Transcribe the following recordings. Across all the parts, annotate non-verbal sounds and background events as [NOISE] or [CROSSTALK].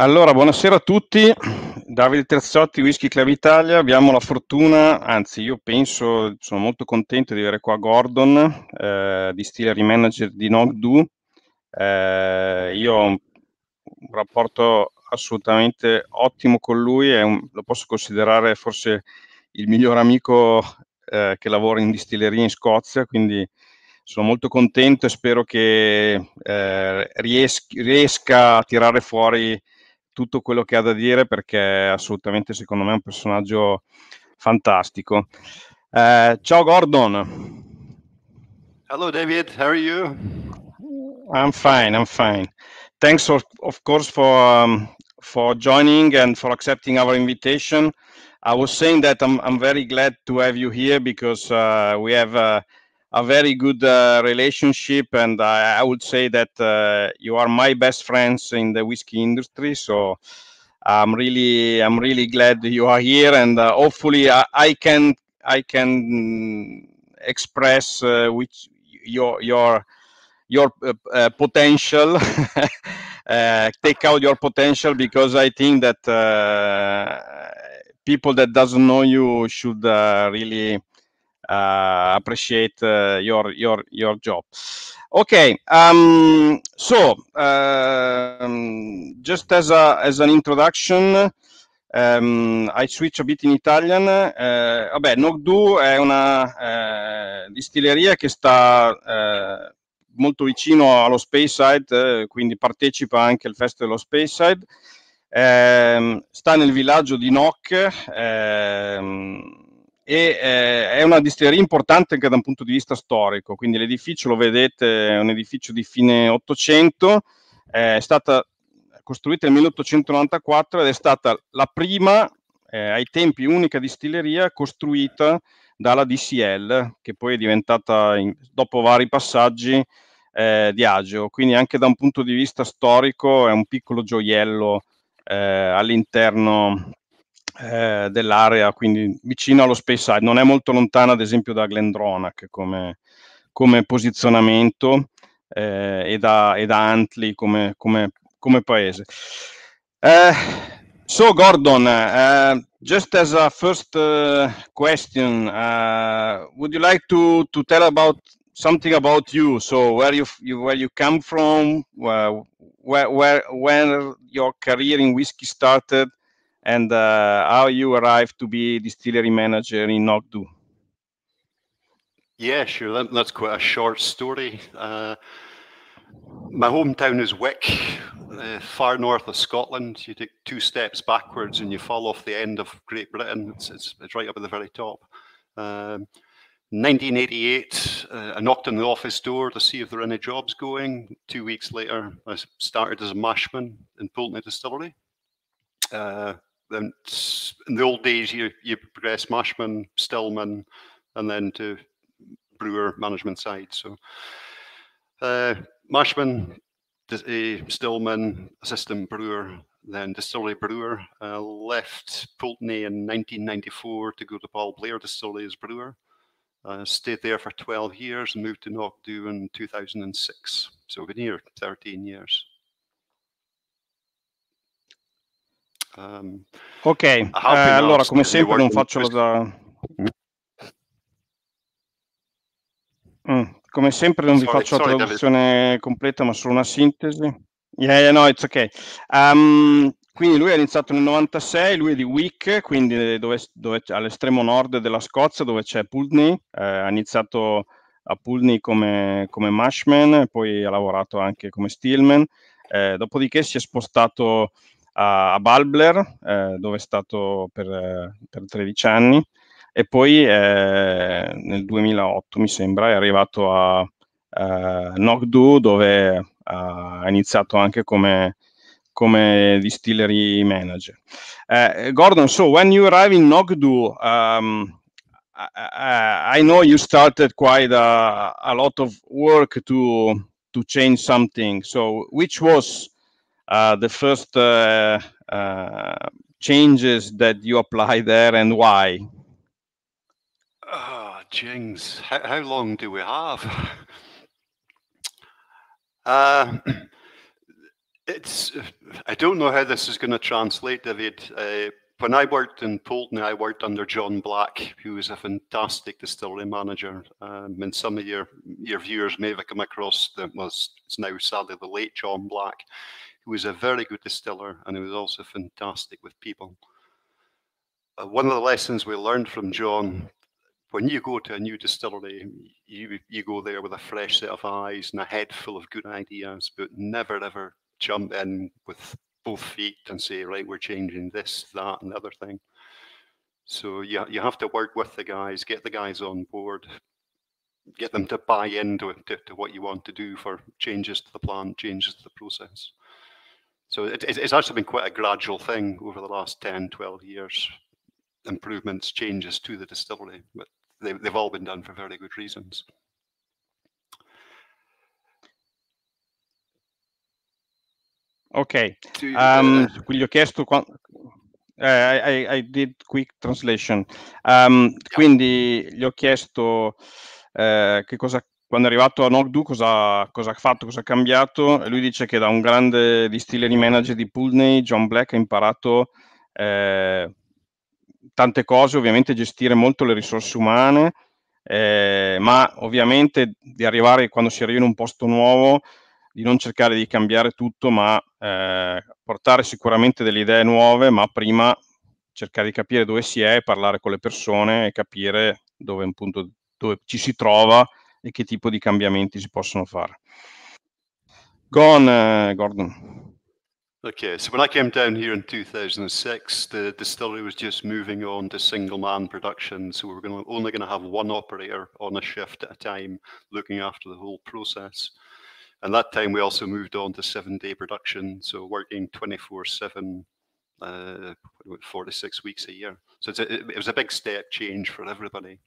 Allora, buonasera a tutti. Davide Terzotti, Whisky Club Italia. Abbiamo la fortuna, anzi io penso, sono molto contento di avere qua Gordon, eh, distillery manager di Nogdu. Eh, io ho un rapporto assolutamente ottimo con lui, un, lo posso considerare forse il miglior amico eh, che lavora in distilleria in Scozia, quindi sono molto contento e spero che eh, riesca a tirare fuori tutto quello che ha da dire perché assolutamente secondo me è un personaggio fantastico. Eh, ciao Gordon. Hello David, how are you? I'm fine, I'm fine. Thanks of, of course for um, for joining and for accepting our invitation. I was saying that I'm I'm very glad to have you here because uh, we have uh, a very good uh, relationship, and I, I would say that uh, you are my best friends in the whiskey industry. So I'm really, I'm really glad you are here, and uh, hopefully I, I, can, I can express uh, which your your your uh, uh, potential. [LAUGHS] take out your potential because I think that people that doesn't know you should really uh, appreciate uh, your, your, your job. Okay, um, so um, just as, a, as an introduction, Um, I switch a bit in Italian. Eh, vabbè, Nogdu è una eh, distilleria che sta eh, molto vicino allo Speyside, quindi partecipa anche al Festival dello Speyside. Ehm, sta nel villaggio di Noc, ehm, e eh, è una distilleria importante anche da un punto di vista storico, quindi l'edificio lo vedete è un edificio di fine 800, è stata costruita nel 1894 ed è stata la prima, eh, ai tempi unica distilleria costruita dalla DCL, che poi è diventata, in, dopo vari passaggi, eh, di Agio, quindi anche da un punto di vista storico è un piccolo gioiello eh, all'interno eh, dell'area, quindi vicino allo Space Side, non è molto lontana ad esempio da Glendronach come, come posizionamento eh, e, da, e, da, Antley come, come, come paese. Uh, so Gordon, uh, just as a first uh, question, would you like to, to tell about something about you? So where you, you where you come from, where, where where your career in whiskey started, and uh, how you arrived to be distillery manager in Nogdu. Yeah, sure. that's quite a short story. Uh, my hometown is Wick, uh, far north of Scotland. You take two steps backwards and you fall off the end of Great Britain. It's, it's, it's right up at the very top. Um, 1988, uh, I knocked on the office door to see if there were any jobs going. Two weeks later, I started as a mashman in Pulteney Distillery. Uh, then in the old days, you you progress Mashman, Stillman, and then to Brewer management side. So uh, Mashman, uh, Stillman, assistant brewer, then distillery brewer. Uh, left Pulteney in 1994 to go to Paul Blair Distillery as brewer. Uh, stayed there for 12 years and moved to Knockdo in 2006. So been here 13 years. Um, ok, eh, allora come sempre non faccio la... Mm. Come sempre non vi faccio la traduzione completa, ma solo una sintesi. Yeah, yeah, no, it's ok. Um, quindi lui ha iniziato nel 96, lui è di Wick, quindi dove, dove, all'estremo nord della Scozia, dove c'è Pulteney. Eh, ha iniziato a Pulteney come, come mashman, poi ha lavorato anche come steelman. Eh, dopodiché si è spostato a, a Balbler, eh, dove è stato per, per 13 anni, e poi eh, nel 2008, mi sembra, è arrivato a eh, Nogdu, dove ha iniziato anche come, come distillery manager. Uh, Gordon, so when you arrive in Nogdu, um, I, I, know you started quite a, a, lot of work to to change something. So, which was Uh, the first uh, uh, changes that you apply there and why? Oh, ah, jings. How, how long do we have? [LAUGHS] Uh, [CLEARS THROAT] it's. I don't know how this is going to translate, David. Uh, when I worked in Poulton, I worked under John Black, who was a fantastic distillery manager. Um, and some of your your viewers may have come across that was it's now sadly the late John Black who is was a very good distiller and he was also fantastic with people. Uh, one of the lessons we learned from John when you go to a new distillery, you, you go there with a fresh set of eyes and a head full of good ideas, but never ever jump in with both feet and say, right, we're changing this, that, and the other thing. So you, you have to work with the guys, get the guys on board, get them to buy into to, to what you want to do for changes to the plant, changes to the process. So it, it's actually been quite a gradual thing over the last 10, 12 years. Improvements, changes to the distillery, but they, they've all been done for very good reasons. Ok, um, quindi ho chiesto, I, I, did quick translation, um, quindi gli ho chiesto uh, che cosa quando è arrivato a Nogdu cosa, cosa, ha fatto, cosa ha cambiato. Lui dice che da un grande stile manager di Pulney, John Black ha imparato eh, tante cose, ovviamente gestire molto le risorse umane, eh, ma ovviamente di arrivare quando si arriva in un posto nuovo, di non cercare di cambiare tutto, ma eh, portare sicuramente delle idee nuove, ma prima cercare di capire dove si è, parlare con le persone e capire dove, appunto, dove ci si trova e che tipo di cambiamenti si possono fare. Go on, uh, eh, Gordon. Okay, so when I came down here in 2006, the distillery was just moving on to single man production. So we were gonna, only going to have one operator on a shift at a time looking after the whole process. And that time we also moved on to seven day production. So working 24 7, uh, 46 weeks a year. So a, it was a big step change for everybody.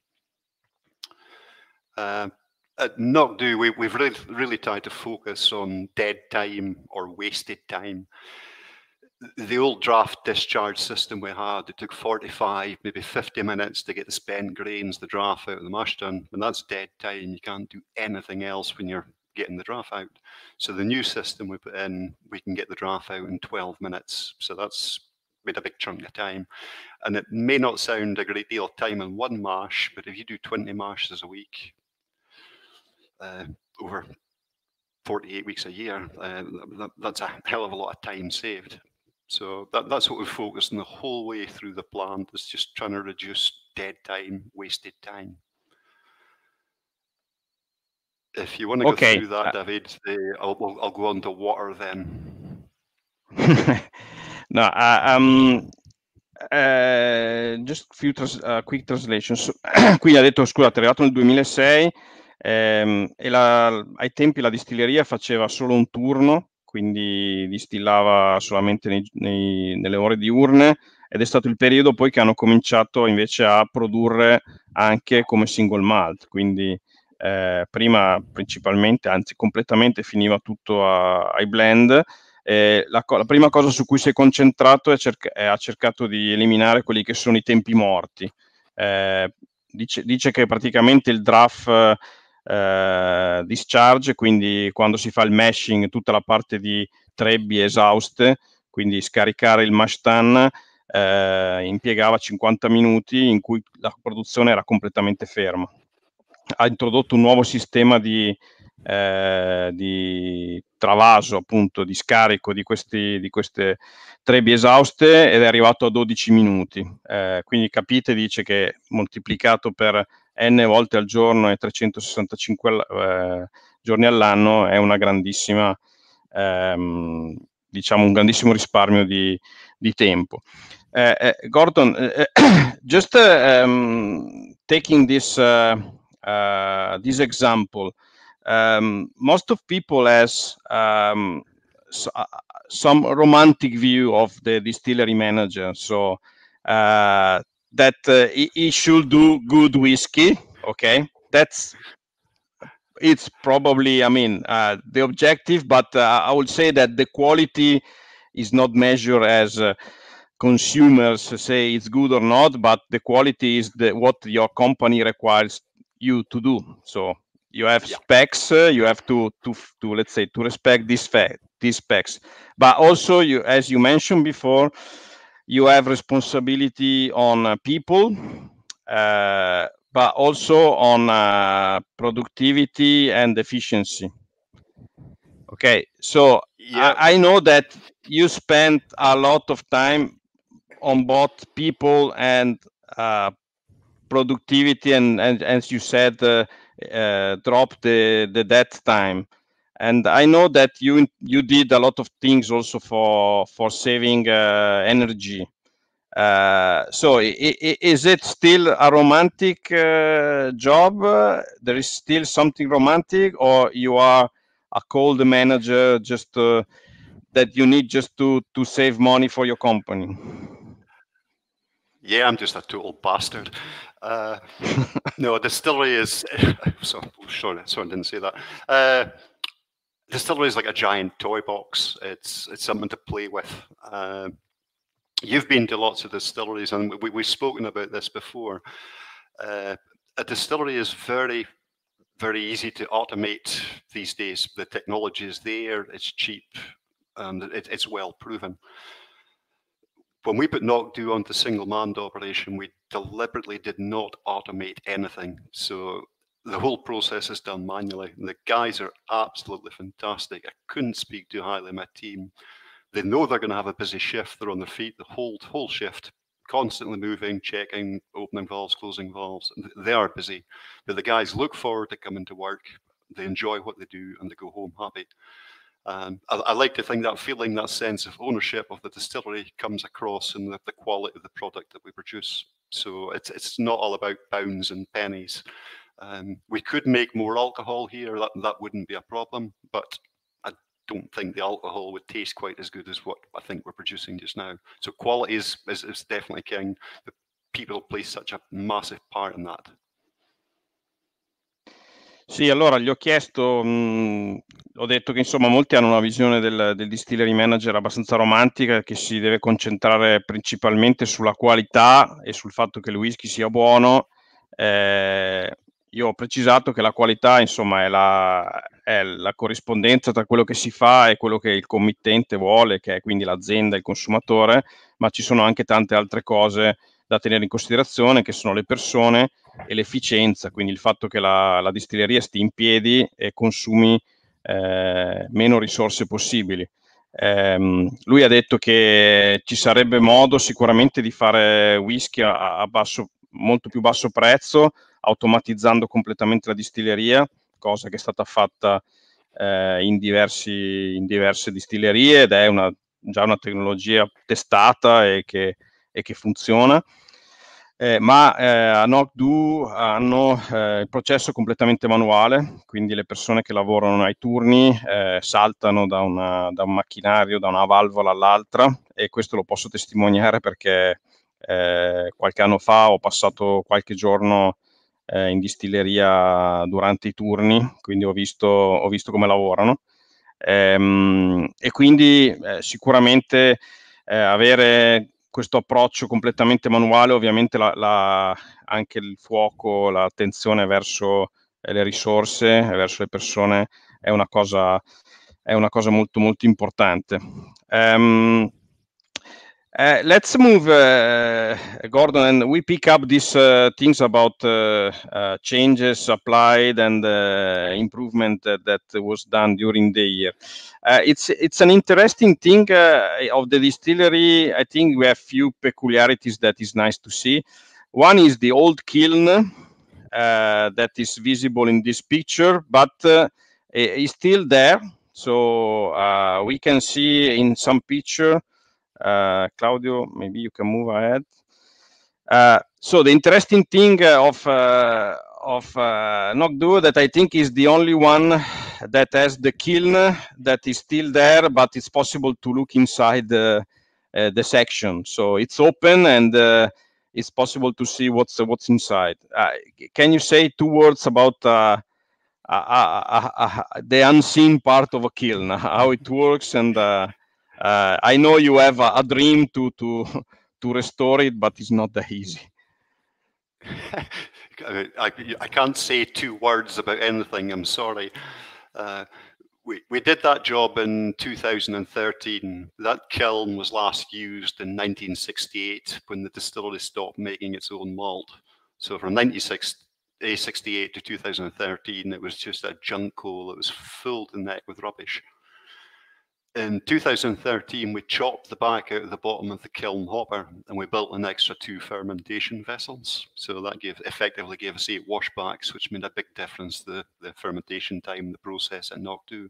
Uh, at uh, Knockdo, we, we've really, really tried to focus on dead time or wasted time. The old draft discharge system we had, it took 45, maybe 50 minutes to get the spent grains, the draft out of the mash tun, And that's dead time. You can't do anything else when you're getting the draft out. So the new system we put in, we can get the draft out in 12 minutes. So that's made a big chunk of time. And it may not sound a great deal of time in one marsh, but if you do 20 marshes a week, uh, over 48 weeks a year, uh, that, that's a hell of a lot of time saved. So that, that's what we've focused on the whole way through the plant is just trying to reduce dead time, wasted time. If you want to okay. go through that, David, the, I'll, I'll go on to water then. [LAUGHS] no, uh, um, uh, just a few trans, uh, quick translations. [COUGHS] Qui ha detto, scusate, è arrivato nel 2006, Ehm, e la, ai tempi la distilleria faceva solo un turno, quindi distillava solamente nei, nei, nelle ore diurne ed è stato il periodo poi che hanno cominciato invece a produrre anche come single malt, quindi eh, prima principalmente, anzi completamente finiva tutto a, ai blend. Eh, la, co- la, prima cosa su cui si è concentrato è, cerc- è ha cercato di eliminare quelli che sono i tempi morti. Eh, dice, dice, che praticamente il draft eh, discharge, quindi quando si fa il meshing tutta la parte di trebbi esauste, quindi scaricare il mash tan eh, impiegava 50 minuti in cui la produzione era completamente ferma. Ha introdotto un nuovo sistema di, eh, di travaso, appunto, di scarico di, questi, di queste trebbi esauste ed è arrivato a 12 minuti. Eh, quindi capite, dice che moltiplicato per n volte al giorno e 365 eh, giorni all'anno è una grandissima, ehm, diciamo, un grandissimo risparmio di, di tempo. Uh, uh, Gordon, uh, [CLEARS THROAT] just um, taking this this example, um, most of people has um, ehm, so, some romantic view of the distillery manager. So that uh, he, he should do good whiskey. Okay, that's it's probably i mean uh, the objective but uh, i would say that the quality is not measured as uh, consumers say it's good or not but the quality is the, what your company requires you to do so you have yeah. specs uh, you have to to to let's say to respect this fact these specs but also you as you mentioned before you have responsibility on uh, people, uh, but also on uh, productivity and efficiency. Okay, so yeah. I, I, know that you spent a lot of time on both people and uh, productivity, and, and as you said, uh, uh, drop the, the dead time. And I know that you you did a lot of things also for for saving uh, energy. Uh, so is it still a romantic uh, job? There is still something romantic, or you are a cold manager just uh, that you need just to to save money for your company? Yeah, I'm just a total bastard. Uh, [LAUGHS] no, distillery is. so, [LAUGHS] sorry, sorry, I didn't say that. Uh, the distillery is like a giant toy box. It's it's something to play with. Uh, you've been to lots of distilleries, and we, we've spoken about this before. Uh, a distillery is very very easy to automate these days. The technology is there. It's cheap. and it, it's well proven. When we put Noctu onto single manned operation, we deliberately did not automate anything. So the whole process is done manually. And the guys are absolutely fantastic. I couldn't speak too highly of my team. They know they're going to have a busy shift. They're on their feet the whole whole shift, constantly moving, checking, opening valves, closing valves. They are busy, but the guys look forward to coming to work. They enjoy what they do, and they go home happy. Um, I, I, like to think that feeling, that sense of ownership of the distillery comes across in the, the quality of the product that we produce. So it's it's not all about pounds and pennies. Um, we could make more alcohol here, that, that wouldn't be a problem, but I don't think the alcohol would taste quite as good as what I think we're producing just now. So quality is, is, is definitely king. The people play such a massive part in that. Sì, allora gli ho chiesto, mh, mm, ho detto che insomma molti hanno una visione del, del distillery manager abbastanza romantica che si deve concentrare principalmente sulla qualità e sul fatto che il whisky sia buono. Eh, io ho precisato che la qualità insomma, è, la, è, la, corrispondenza tra quello che si fa e quello che il committente vuole, che è quindi l'azienda, il consumatore, ma ci sono anche tante altre cose da tenere in considerazione che sono le persone e l'efficienza, quindi il fatto che la, la distilleria stia in piedi e consumi eh, meno risorse possibili. Eh, lui ha detto che ci sarebbe modo sicuramente di fare whisky a, a basso, molto più basso prezzo, automatizzando completamente la distilleria, cosa che è stata fatta eh, in, diversi, in, diverse distillerie ed è una, già una tecnologia testata e che, e che funziona. Eh, ma eh, a NOCDU hanno eh, il processo completamente manuale, quindi le persone che lavorano ai turni eh, saltano da, una, da, un macchinario, da una valvola all'altra e questo lo posso testimoniare perché eh, qualche anno fa ho passato qualche giorno eh, in distilleria durante i turni, quindi ho visto, ho visto come lavorano. Ehm, e quindi eh, sicuramente eh, avere questo approccio completamente manuale, ovviamente la, la, anche il fuoco, l'attenzione verso le risorse, verso le persone è una cosa, è una cosa molto molto importante. Ehm, Uh, let's move, uh, Gordon, and we pick up these uh, things about uh, uh, changes applied and improvement that, that, was done during the year. it's it's an interesting thing of the distillery. I think we have few peculiarities that is nice to see. One is the old kiln that is visible in this picture, but is still there. So we can see in some picture uh, Claudio, maybe you can move ahead. Uh, so the interesting thing of uh, of uh, that I think is the only one that has the kiln that is still there, but it's possible to look inside the uh, the section. So it's open and uh, it's possible to see what's uh, what's inside. can you say two words about the unseen part of a kiln, [LAUGHS] how it works, and uh, I know you have a, a, dream to to to restore it, but it's not that easy. [LAUGHS] I, I can't say two words about anything. I'm sorry. Uh, we, we did that job in 2013. That kiln was last used in 1968 when the distillery stopped making its own malt. So from 1968 to 2013, it was just a junk hole. It was filled the neck with rubbish in 2013, we chopped the back out of the bottom of the kiln hopper and we built an extra two fermentation vessels. So that gave effectively gave us eight washbacks, which made a big difference the, the fermentation time, the process at Noctu.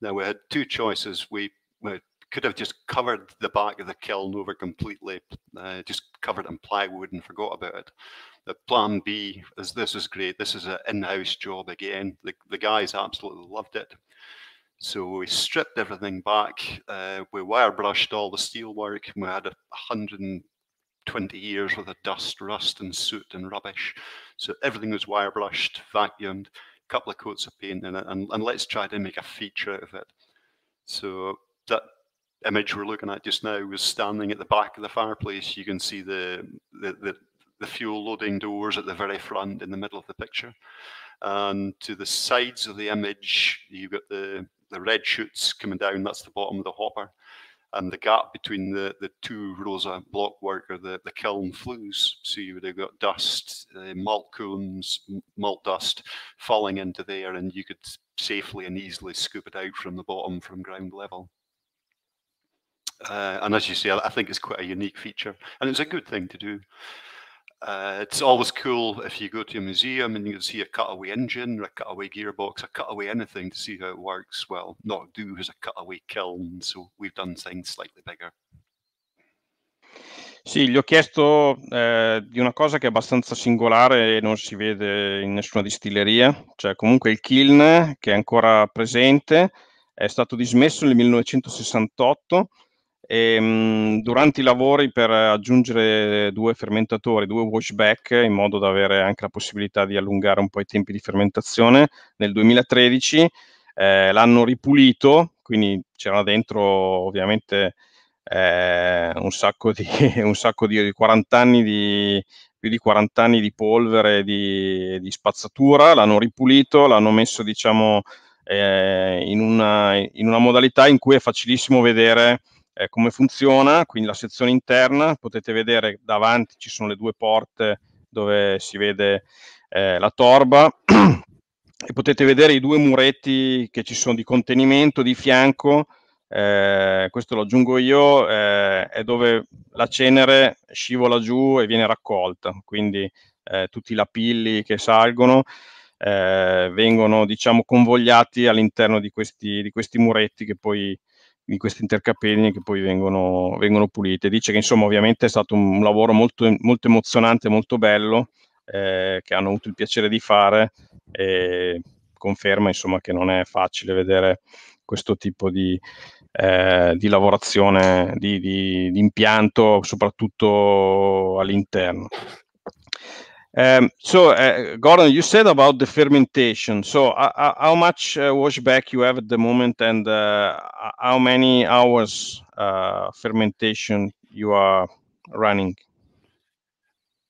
Now we had two choices. We, we could have just covered the back of the kiln over completely, uh, just covered in plywood and forgot about it. The plan B is this is great. This is an in-house job again. The, the guys absolutely loved it so we stripped everything back. Uh, we wire brushed all the steelwork. We had 120 years worth of dust, rust, and soot and rubbish. So everything was wire brushed, vacuumed, a couple of coats of paint in it, and, and let's try to make a feature out of it. So that image we're looking at just now was standing at the back of the fireplace. You can see the the, the, the fuel loading doors at the very front in the middle of the picture. And to the sides of the image, you've got the the red shoots coming down, that's the bottom of the hopper. And the gap between the, the two of blockwork or the, the kiln flues. So you would have got dust, uh, malt combs, malt dust falling into there, and you could safely and easily scoop it out from the bottom from ground level. Uh, and as you say, I think it's quite a unique feature, and it's a good thing to do. Uh, it's always cool if you go to a museum and you see a cutaway engine, a cutaway gearbox, a cutaway anything to see how it works. Well, not do is a cutaway kiln, so we've done things slightly bigger. Sì, gli ho chiesto eh, di una cosa che è abbastanza singolare e non si vede in nessuna distilleria, cioè comunque il kiln che è ancora presente è stato dismesso nel 1968 e, ehm, durante i lavori per aggiungere due fermentatori, due washback, in modo da avere anche la possibilità di allungare un po' i tempi di fermentazione, nel 2013 eh, l'hanno ripulito, quindi c'era dentro ovviamente eh, un, sacco di, [LAUGHS] un sacco di 40 anni di, più di 40 anni di polvere, di, di spazzatura, l'hanno ripulito, l'hanno messo diciamo eh, in, una, in una modalità in cui è facilissimo vedere eh, come funziona, quindi la sezione interna, potete vedere davanti ci sono le due porte dove si vede eh, la torba [CLEARS THROAT] e potete vedere i due muretti che ci sono di contenimento di fianco, eh, questo lo aggiungo io, eh, è dove la cenere scivola giù e viene raccolta, quindi eh, tutti i lapilli che salgono. Eh, vengono diciamo convogliati all'interno di questi, di questi muretti che poi di questi intercapelli che poi vengono, vengono, pulite. Dice che insomma ovviamente è stato un lavoro molto, molto emozionante, molto bello, eh, che hanno avuto il piacere di fare e conferma insomma che non è facile vedere questo tipo di, eh, di lavorazione, di, di, di impianto, soprattutto all'interno. Um, so, uh, Gordon, you said about the fermentation. So, uh, uh how much uh, washback you have at the moment, and uh, uh, how many hours fermentation you are running?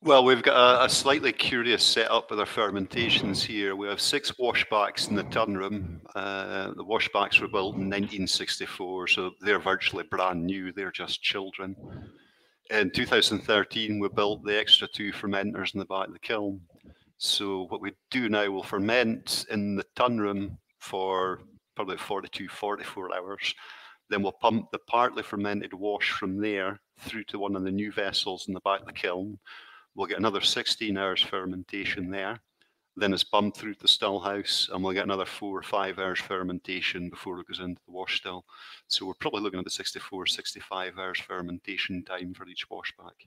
Well, we've got a, a, slightly curious setup with our fermentations here. We have six washbacks in the turn room. the washbacks were built in 1964, so they're virtually brand new. They're just children in 2013, we built the extra two fermenters in the back of the kiln. So what we do now, we'll ferment in the tun room for probably 42, 44 hours. Then we'll pump the partly fermented wash from there through to one of the new vessels in the back of the kiln. We'll get another 16 hours fermentation there. Then it's pumped through to the still house, and we'll get another four or five hours fermentation before it goes into the wash still. So we're probably looking at the 64, 65 hours fermentation time for each washback.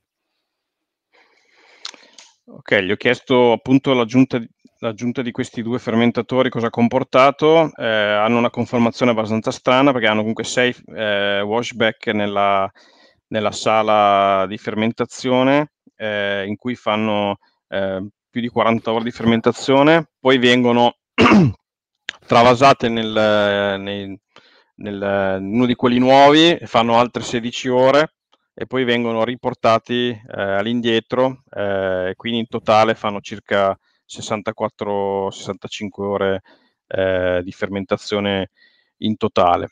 Ok, gli ho chiesto appunto l'aggiunta, l'aggiunta di questi due fermentatori cosa ha comportato. Eh, hanno una conformazione abbastanza strana perché hanno comunque sei eh, washback nella, nella, sala di fermentazione eh, in cui fanno eh, più di 40 ore di fermentazione, poi vengono [CLEARS THROAT] travasate nel, nei, nel, in uno di quelli nuovi, fanno altre 16 ore e poi vengono riportati eh, all'indietro, eh, quindi in totale fanno circa 64-65 ore eh, di fermentazione in totale.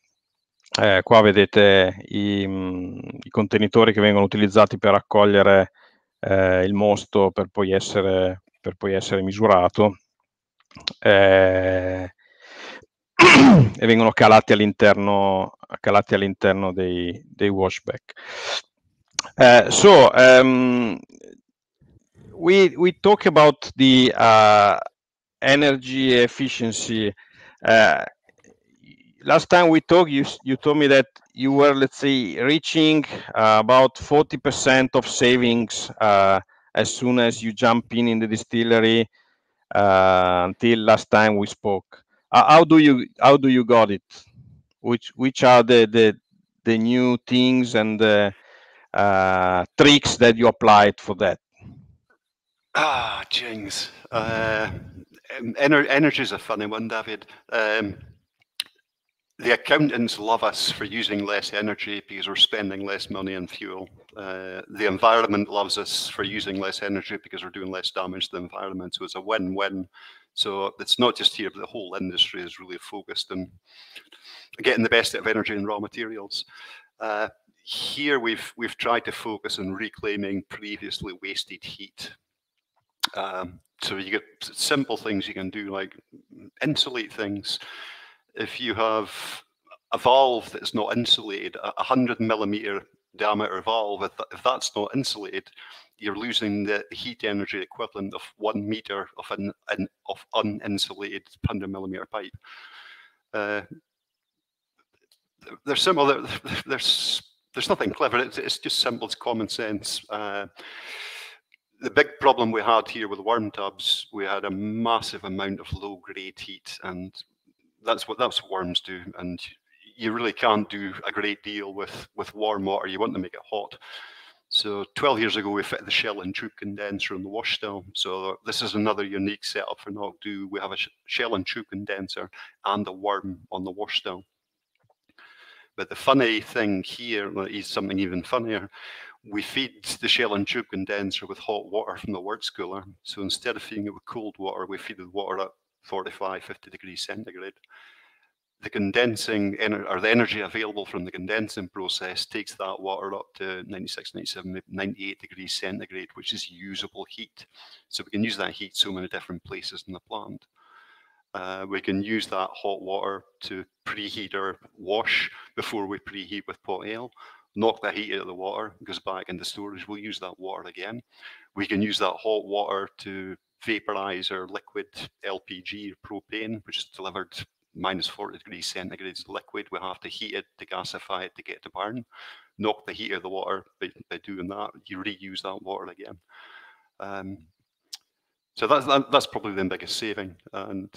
Eh, qua vedete i, mm, i, contenitori che vengono utilizzati per raccogliere eh, il mosto per poi essere per poi essere misurato eh, e vengono calati all'interno, calati all'interno dei, dei washback. Uh, eh, so um, we we talk about the uh, energy efficiency. Uh, last time we talked, you you told me that you were let's say reaching uh, about forty percent of savings uh, as soon as you jump in in the distillery uh, until last time we spoke uh, how do you how do you got it which which are the the, the new things and the uh, tricks that you applied for that ah jings uh, energy is a funny one david um, the accountants love us for using less energy because we're spending less money on fuel. Uh, the environment loves us for using less energy because we're doing less damage to the environment. So it's a win-win. So it's not just here, but the whole industry is really focused on getting the best out of energy and raw materials. Uh, here we've we've tried to focus on reclaiming previously wasted heat. Um, so you get simple things you can do like insulate things if you have a valve that's not insulated, a 100 millimeter diameter valve, if, if that's not insulated, you're losing the heat energy equivalent of one meter of an, an of uninsulated 100 millimeter pipe. Uh, there's similar. There's there's nothing clever. It's, it's just simple. It's common sense. Uh, the big problem we had here with worm tubs, we had a massive amount of low grade heat, and that's what that's what worms do, and you really can't do a great deal with with warm water. You want to make it hot. So 12 years ago, we fit the shell and tube condenser on the wash still. So this is another unique setup for do We have a shell and tube condenser and a worm on the wash still. But the funny thing here well, is something even funnier. We feed the shell and tube condenser with hot water from the wort cooler. So instead of feeding it with cold water, we feed it water 45, 50 degrees centigrade. The condensing or the energy available from the condensing process takes that water up to 96, 97, 98 degrees centigrade, which is usable heat. So we can use that heat so many different places in the plant. Uh, we can use that hot water to preheat our wash before we preheat with pot ale. Knock the heat out of the water, goes back into storage. We'll use that water again. We can use that hot water to vaporizer liquid LPG propane, which is delivered minus 40 degrees centigrade liquid. We have to heat it, to gasify it to get it to burn. Knock the heat of the water by, by doing that. You reuse that water again. Um, so that's that's probably the biggest saving, and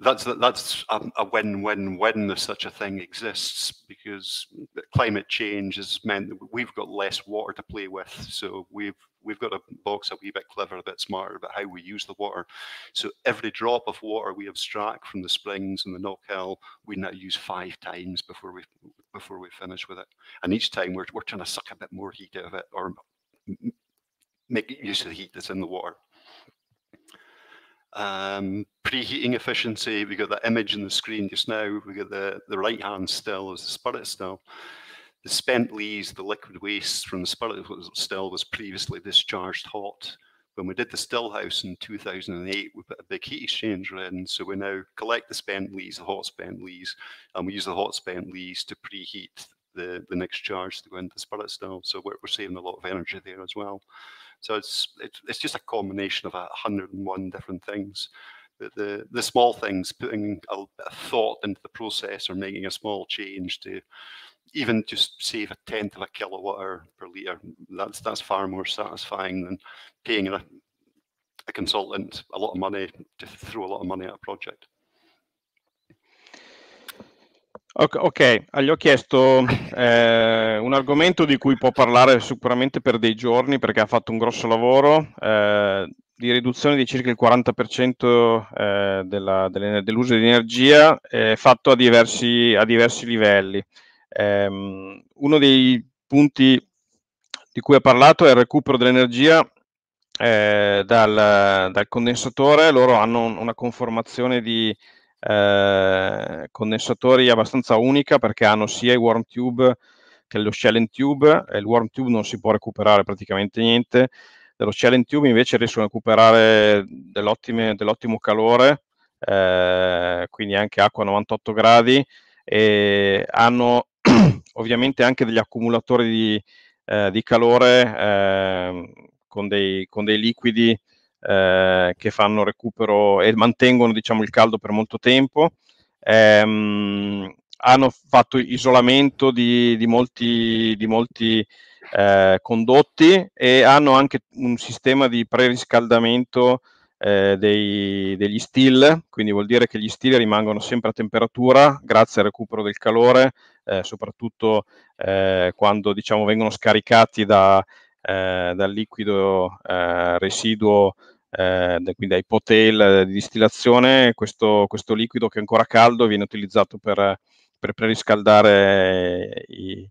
that's that's a win-win-win if such a thing exists, because climate change has meant that we've got less water to play with. So we've we've got a box a wee bit clever, a bit smarter about how we use the water. So every drop of water we abstract from the springs and the Knock Hill, we now use five times before we before we finish with it. And each time we're we're trying to suck a bit more heat out of it, or make use of the heat that's in the water. Um, preheating efficiency, we got that image in the screen just now. We got the, the right hand still as the spirit still. The spent lees, the liquid waste from the spirit still was previously discharged hot. When we did the still house in 2008, we put a big heat exchanger in. So we now collect the spent lees, the hot spent lees, and we use the hot spent lees to preheat the, the next charge to go into the spirit still. So we're, we're saving a lot of energy there as well. So it's it's just a combination of 101 different things. The, the, the small things, putting a bit of thought into the process or making a small change to even just save a tenth of a kilowatt hour per liter. That's that's far more satisfying than paying a, a consultant a lot of money to throw a lot of money at a project. Ok, gli ho chiesto eh, un argomento di cui può parlare sicuramente per dei giorni perché ha fatto un grosso lavoro eh, di riduzione di circa il 40% eh, della, delle, dell'uso di energia eh, fatto a diversi, a diversi livelli. Ehm, uno dei punti di cui ha parlato è il recupero dell'energia eh, dal, dal condensatore, loro hanno una conformazione di eh, condensatori abbastanza unica perché hanno sia i warm tube che lo shell and tube, e il warm tube non si può recuperare praticamente niente, dello shell and tube invece riescono a recuperare dell'ottimo calore, eh, quindi anche acqua a 98 gradi, e hanno [CLEARS THROAT] ovviamente anche degli accumulatori di, eh, di calore eh, con, dei, con, dei, liquidi eh, che fanno recupero e mantengono diciamo, il caldo per molto tempo. Ehm, hanno fatto isolamento di, di molti, di molti eh, condotti e hanno anche un sistema di preriscaldamento eh, dei, degli steel, quindi vuol dire che gli steel rimangono sempre a temperatura grazie al recupero del calore, eh, soprattutto eh, quando diciamo, vengono scaricati da, eh, dal liquido eh, residuo eh, quindi ai potel eh, di distillazione, questo, questo, liquido che è ancora caldo viene utilizzato per, per preriscaldare i,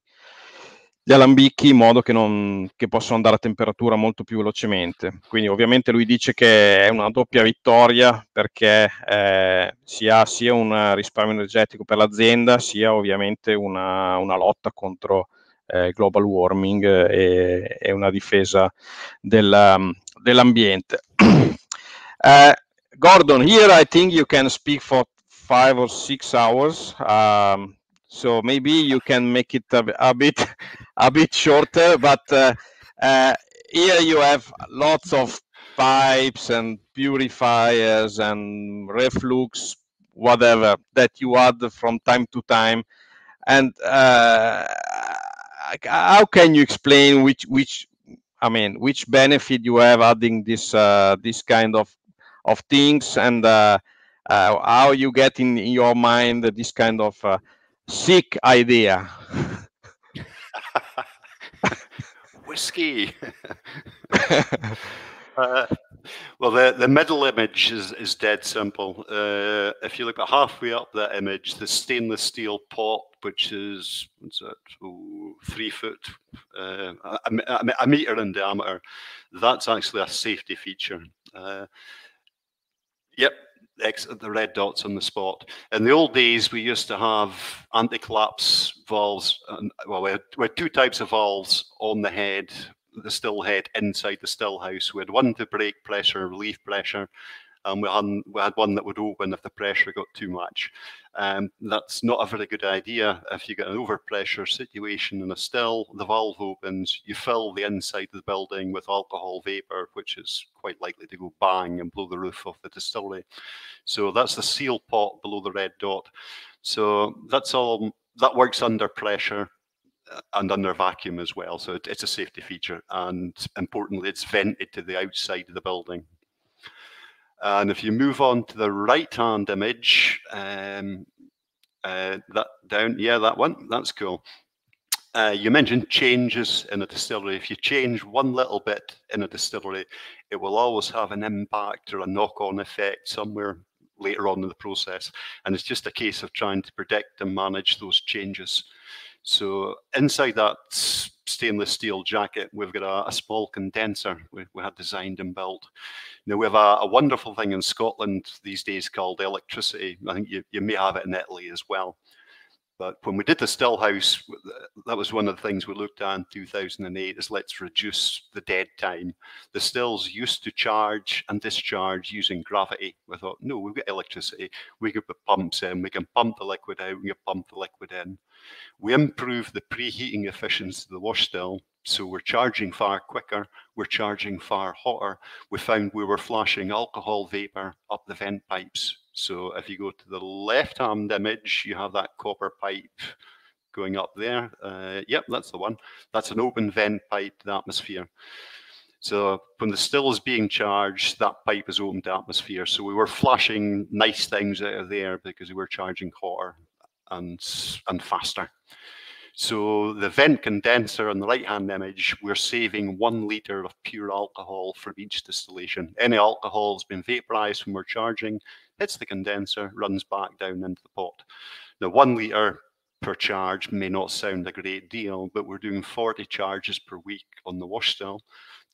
gli alambicchi in modo che, non, che, possono andare a temperatura molto più velocemente. Quindi ovviamente lui dice che è una doppia vittoria perché eh, si ha sia un risparmio energetico per l'azienda, sia ovviamente una, una lotta contro eh, global warming eh, e, e una difesa della, dell'ambiente. uh, [CLEARS THROAT] Gordon, here I think you can speak for five or six hours. Um, so maybe you can make it a, a bit [LAUGHS] a bit shorter, but uh, uh, here you have lots of pipes and purifiers and reflux, whatever that you add from time to time. And uh, how can you explain which which I mean, which benefit you have adding this uh, this kind of of things and uh, uh, how you get in, in your mind this kind of uh, sick idea. [LAUGHS] Whiskey. [LAUGHS] [LAUGHS] [LAUGHS] well, the, the middle image is, is dead simple. Uh, if you look at halfway up that image, the stainless steel pot, which is what's that, oh, three foot, uh, a, a, a, meter in diameter, that's actually a safety feature. Uh, yep, the red dots on the spot. In the old days, we used to have anti-collapse valves. And, well, we had, we had two types of valves on the head the still head inside the still house. We had one to break pressure, relief pressure, and we had, we had one that would open if the pressure got too much. Um, that's not a very good idea. If you get an overpressure situation in a still, the valve opens, you fill the inside of the building with alcohol vapor, which is quite likely to go bang and blow the roof off the distillery. So that's the seal pot below the red dot. So that's all that works under pressure and under vacuum as well. So it, it's a safety feature, and importantly, it's vented to the outside of the building. And if you move on to the right-hand image, um, uh, that down, yeah, that one, that's cool. Uh, you mentioned changes in a distillery. If you change one little bit in a distillery, it will always have an impact or a knock on effect somewhere later on in the process. And it's just a case of trying to predict and manage those changes. So inside that stainless steel jacket, we've got a, a small condenser we, we, had designed and built. Now we have a, a, wonderful thing in Scotland these days called electricity. I think you, you may have it in Italy as well. But when we did the still house, that was one of the things we looked at in 2008 is let's reduce the dead time. The stills used to charge and discharge using gravity. We thought, no, we've got electricity. We could put pumps in. We can pump the liquid out. We can pump the liquid in. We improved the preheating efficiency of the wash still. So we're charging far quicker. We're charging far hotter. We found we were flashing alcohol vapor up the vent pipes so if you go to the left-hand image, you have that copper pipe going up there. Uh, yep, that's the one. That's an open vent pipe to the atmosphere. So when the still is being charged, that pipe is open to atmosphere. So we were flashing nice things out of there because we were charging hotter and, and faster. So the vent condenser on the right-hand image, we're saving one liter of pure alcohol from each distillation. Any alcohol has been vaporized when we're charging, hits the condenser, runs back down into the pot. Now, one litre per charge may not sound a great deal, but we're doing 40 charges per week on the wash still,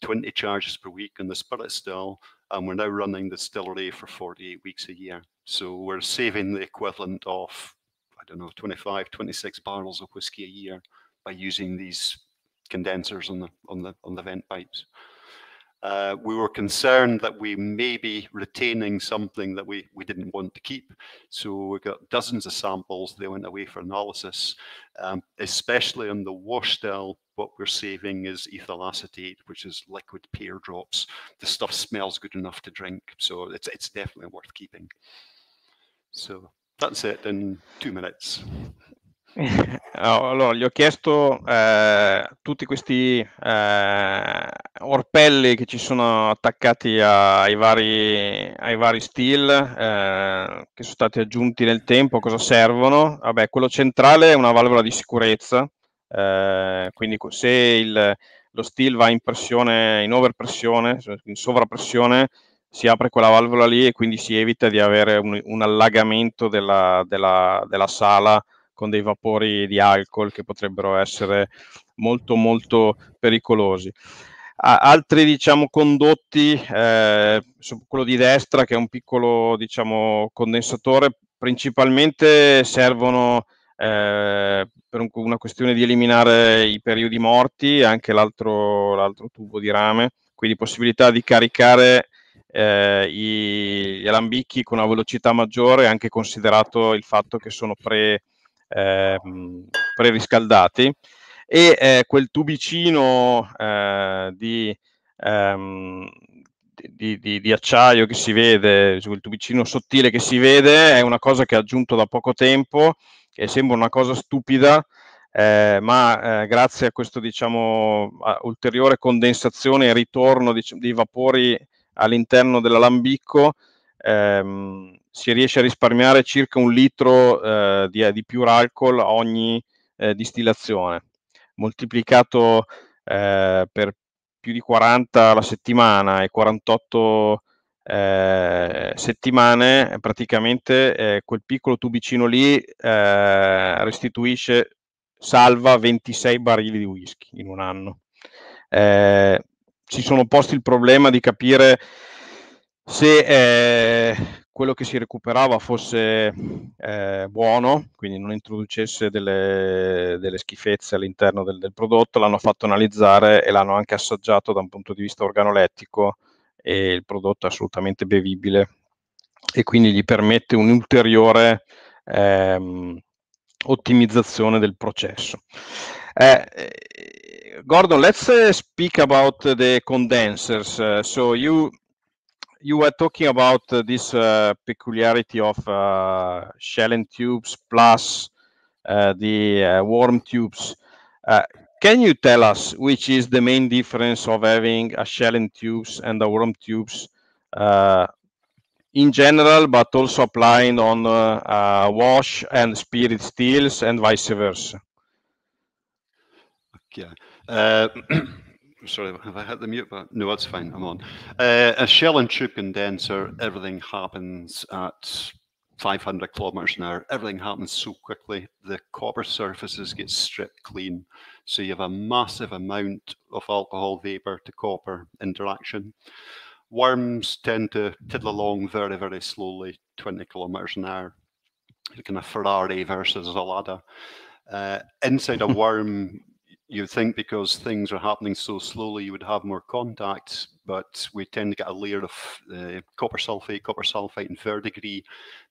20 charges per week on the spirit still, and we're now running the distillery for 48 weeks a year. So we're saving the equivalent of, I don't know, 25, 26 barrels of whiskey a year by using these condensers on the on the on the vent pipes. Uh, we were concerned that we may be retaining something that we, we didn't want to keep. So we got dozens of samples. They went away for analysis, um, especially on the wash still. What we're saving is ethyl acetate, which is liquid pear drops. The stuff smells good enough to drink, so it's it's definitely worth keeping. So that's it in two minutes. Eh, allora, gli ho chiesto eh, tutti questi eh, orpelli che ci sono attaccati a, ai, vari, ai vari steel eh, che sono stati aggiunti nel tempo, cosa servono? Vabbè, quello centrale è una valvola di sicurezza, eh, quindi se il, lo steel va in pressione, in overpressione, in sovrapressione, si apre quella valvola lì e quindi si evita di avere un, un allagamento della, della, della sala con dei vapori di alcol che potrebbero essere molto molto pericolosi. altri diciamo, condotti, eh, quello di destra che è un piccolo diciamo, condensatore, principalmente servono eh, per un, una questione di eliminare i periodi morti e anche l'altro, l'altro, tubo di rame, quindi possibilità di caricare eh, gli alambicchi con una velocità maggiore, anche considerato il fatto che sono pre, ehm, preriscaldati e eh, quel tubicino eh, di, ehm, di, di, di, acciaio che si vede, il tubicino sottile che si vede, è una cosa che ha aggiunto da poco tempo, che sembra una cosa stupida, eh, ma eh, grazie a questa diciamo, ulteriore condensazione e ritorno di, di vapori all'interno dell'alambicco ehm, si riesce a risparmiare circa un litro eh, di, di più alcol ogni eh, distillazione, moltiplicato eh, per più di 40 la settimana e 48 eh, settimane, praticamente eh, quel piccolo tubicino lì eh, restituisce, salva 26 barili di whisky in un anno. ci sono posti il problema di capire se quello che si recuperava fosse eh, buono, quindi non introducesse delle, delle schifezze all'interno del, del, prodotto, l'hanno fatto analizzare e l'hanno anche assaggiato da un punto di vista organolettico e il prodotto è assolutamente bevibile e quindi gli permette un'ulteriore ehm, ottimizzazione del processo. Eh, eh Gordon, let's speak about the condensers. Uh, so you you were talking about uh, this uh, peculiarity of uh, shell and tubes plus the worm tubes. can you tell us which is the main difference of having a shell and tubes and a worm tubes in general, but also applying on wash and spirit steels and vice versa? Okay. [CLEARS THROAT] Sorry, have I hit the mute button? No, that's fine. I'm on. Uh, a shell and tube condenser, everything happens at 500 kilometers an hour. Everything happens so quickly. The copper surfaces get stripped clean. So you have a massive amount of alcohol vapor to copper interaction. Worms tend to tiddle along very, very slowly, 20 kilometers an hour. kind of Ferrari versus a ladder. Uh, inside a [LAUGHS] worm, you would think because things are happening so slowly, you would have more contacts, but we tend to get a layer of uh, copper sulfate, copper sulfate, and verdigris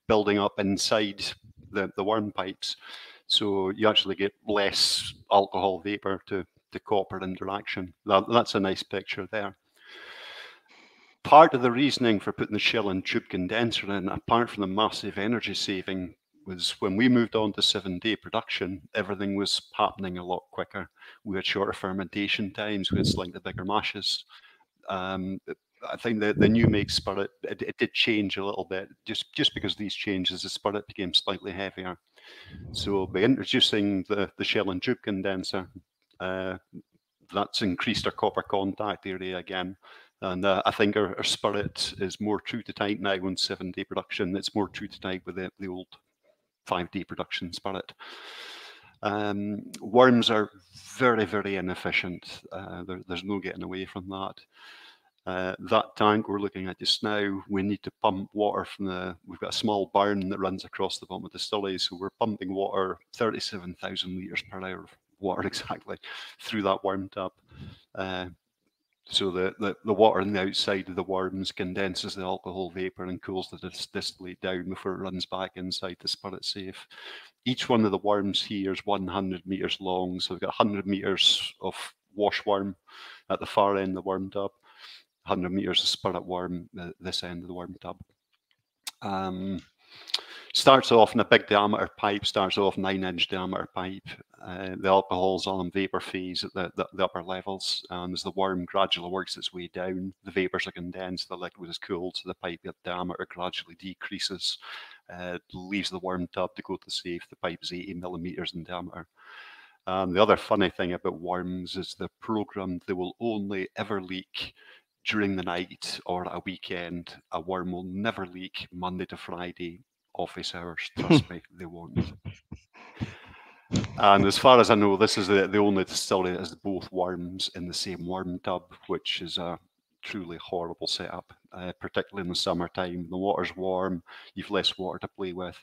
building up inside the, the worm pipes. So you actually get less alcohol vapor to, to copper interaction. That, that's a nice picture there. Part of the reasoning for putting the shell and tube condenser in, apart from the massive energy saving, was when we moved on to seven day production, everything was happening a lot quicker. We had shorter fermentation times, we had slightly bigger mashes. Um, I think the, the new make spirit it, it, did change a little bit just just because of these changes the spirit became slightly heavier. So by introducing the the shell and tube condenser, uh, that's increased our copper contact area again. And uh, I think our, our, spirit is more true to type now on 7 day production. It's more true to type with the, the old 5D production spirit. Um, worms are very, very inefficient. Uh, there, there's no getting away from that. Uh, that tank we're looking at just now, we need to pump water from the, we've got a small barn that runs across the bottom of the stully, so we're pumping water 37,000 litres per hour water [LAUGHS] exactly through that worm tub. Uh, so the, the, the water on the outside of the worms condenses the alcohol vapor and cools the dis distillate down before it runs back inside the spirit safe. Each one of the worms here is 100 meters long. So we've got 100 meters of wash worm at the far end of the worm tub, 100 meters of spirit worm at uh, this end of the worm tub. Um, starts off in a big diameter pipe, starts off nine inch diameter pipe. Uh, the alcohol's on vapor phase at the, the, the, upper levels, and as the worm gradually works its way down, the vapors are condensed, the liquid is cooled, so the pipe diameter gradually decreases, uh, leaves the worm tub to go to the safe. The pipe is 80 millimeters in diameter. And the other funny thing about worms is they're programmed, they will only ever leak during the night or a weekend. A worm will never leak Monday to Friday office hours. [LAUGHS] Trust me, they won't. And as far as I know, this is the, the only distillery that has both worms in the same worm tub, which is a truly horrible setup, uh, particularly in the summertime. The water's warm, you've less water to play with.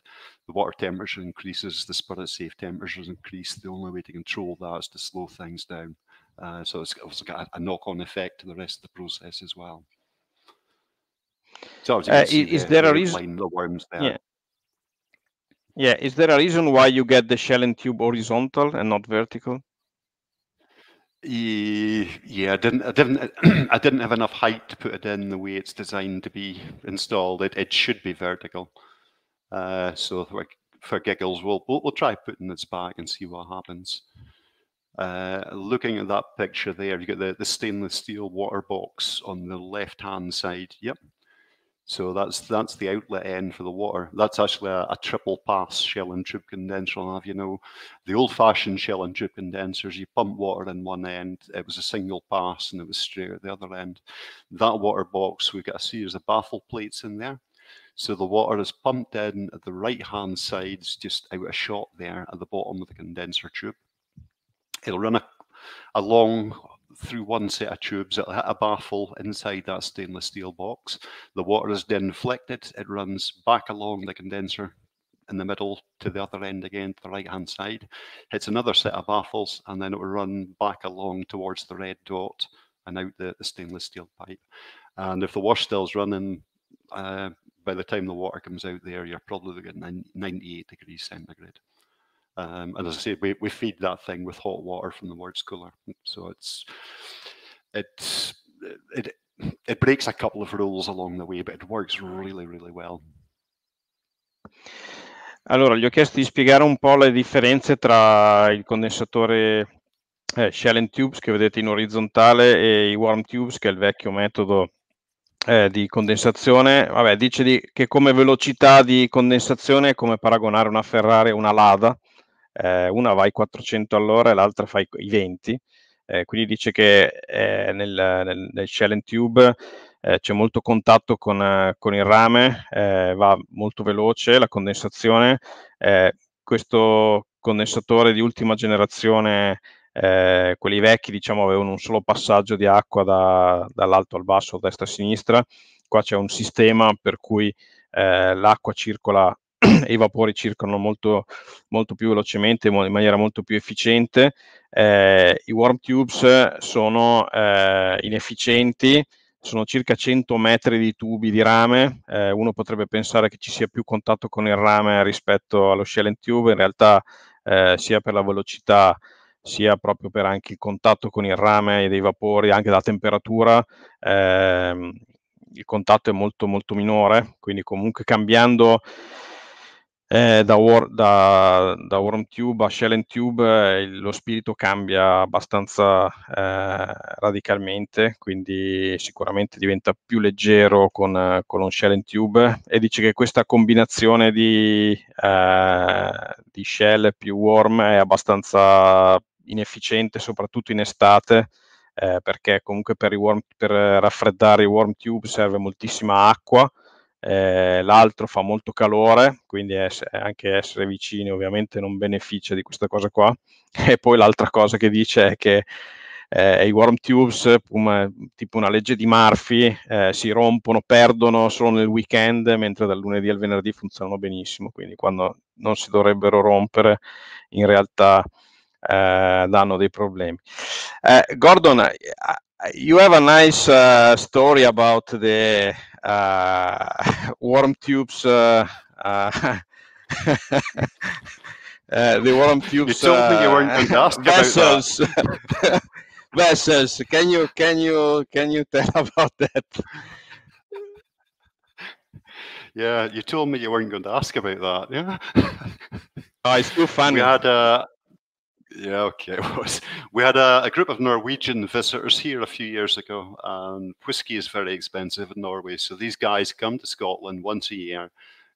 The water temperature increases, the spirit safe temperatures increase. The only way to control that is to slow things down. Uh, so it's also got a, a knock on effect to the rest of the process as well. So uh, is, the, there a reason? The worms there. Yeah. Yeah, is there a reason why you get the shell and tube horizontal and not vertical? Yeah, I didn't, I didn't, [CLEARS THROAT] I didn't have enough height to put it in the way it's designed to be installed. It, it should be vertical. Uh, so for, for giggles, we'll, we'll, we'll try putting this back and see what happens. Uh, looking at that picture there, you got the, the stainless steel water box on the left hand side. Yep, so that's that's the outlet end for the water. That's actually a, a triple pass shell and tube condenser. I'll have you know, the old-fashioned shell and tube condensers, you pump water in one end. It was a single pass, and it was straight at the other end. That water box, we've got a series of baffle plates in there. So the water is pumped in at the right-hand sides, just out of shot there at the bottom of the condenser tube. It'll run a, a long through one set of tubes, it'll hit a baffle inside that stainless steel box. The water is then deflected, it runs back along the condenser in the middle to the other end again to the right hand side, hits another set of baffles, and then it will run back along towards the red dot and out the, the stainless steel pipe. And if the wash still's running, uh, by the time the water comes out there, you're probably getting 98 degrees centigrade. Um, and as I say, we, we feed that thing with hot water from the word schooler. So it's it it it breaks a couple of rules along the way, but it works really, really well. Allora, gli ho chiesto di spiegare un po' le differenze tra il condensatore eh, Shell and Tubes che vedete in orizzontale e i Warm Tubes, che è il vecchio metodo eh, di condensazione. Vabbè, dice di, che come velocità di condensazione è come paragonare una Ferrari a una Lada, eh, una vai 400 all'ora e l'altra fa i 20, eh, quindi dice che eh, nel, nel, nel Shell and Tube eh, c'è molto contatto con, con il rame, eh, va molto veloce la condensazione, eh, questo condensatore di ultima generazione eh, quelli vecchi diciamo avevano un solo passaggio di acqua da, dall'alto al basso, da destra a sinistra, qua c'è un sistema per cui eh, l'acqua circola e [CLEARS THROAT] i vapori circolano molto, molto più velocemente, in maniera molto più efficiente. Eh, I warm tubes sono eh, inefficienti, sono circa 100 metri di tubi di rame, eh, uno potrebbe pensare che ci sia più contatto con il rame rispetto allo shell tube, in realtà eh, sia per la velocità sia proprio per anche il contatto con il rame e dei vapori, anche la temperatura, ehm, il contatto è molto molto minore, quindi comunque cambiando eh, da, War, da, da WormTube a ShellNTube eh, lo spirito cambia abbastanza eh, radicalmente, quindi sicuramente diventa più leggero con, con un ShellNTube e dice che questa combinazione di, eh, di Shell più Worm è abbastanza inefficiente, soprattutto in estate, eh, perché comunque per, i worm, per raffreddare i Tube serve moltissima acqua eh, l'altro fa molto calore, quindi ess- anche essere vicini ovviamente non beneficia di questa cosa qua. [LAUGHS] E poi l'altra cosa che dice è che eh, i warm tubes, um, tipo una legge di Murphy, eh, si rompono, perdono solo nel weekend, mentre dal lunedì al venerdì funzionano benissimo, quindi quando non si dovrebbero rompere in realtà eh, danno dei problemi. Eh, Gordon, eh, you have a nice uh, story about the Uh, [LAUGHS] warm tubes. Uh, uh, [LAUGHS] the warm tubes. You told me you weren't going to ask vessels. about that. [LAUGHS] vessels. Can you can you can you tell about that? Yeah, you told me you weren't going to ask about that. Yeah. oh, it's too funny. We had a yeah, okay. [LAUGHS] we had a, a, group of Norwegian visitors here a few years ago, and whiskey is very expensive in Norway. So these guys come to Scotland once a year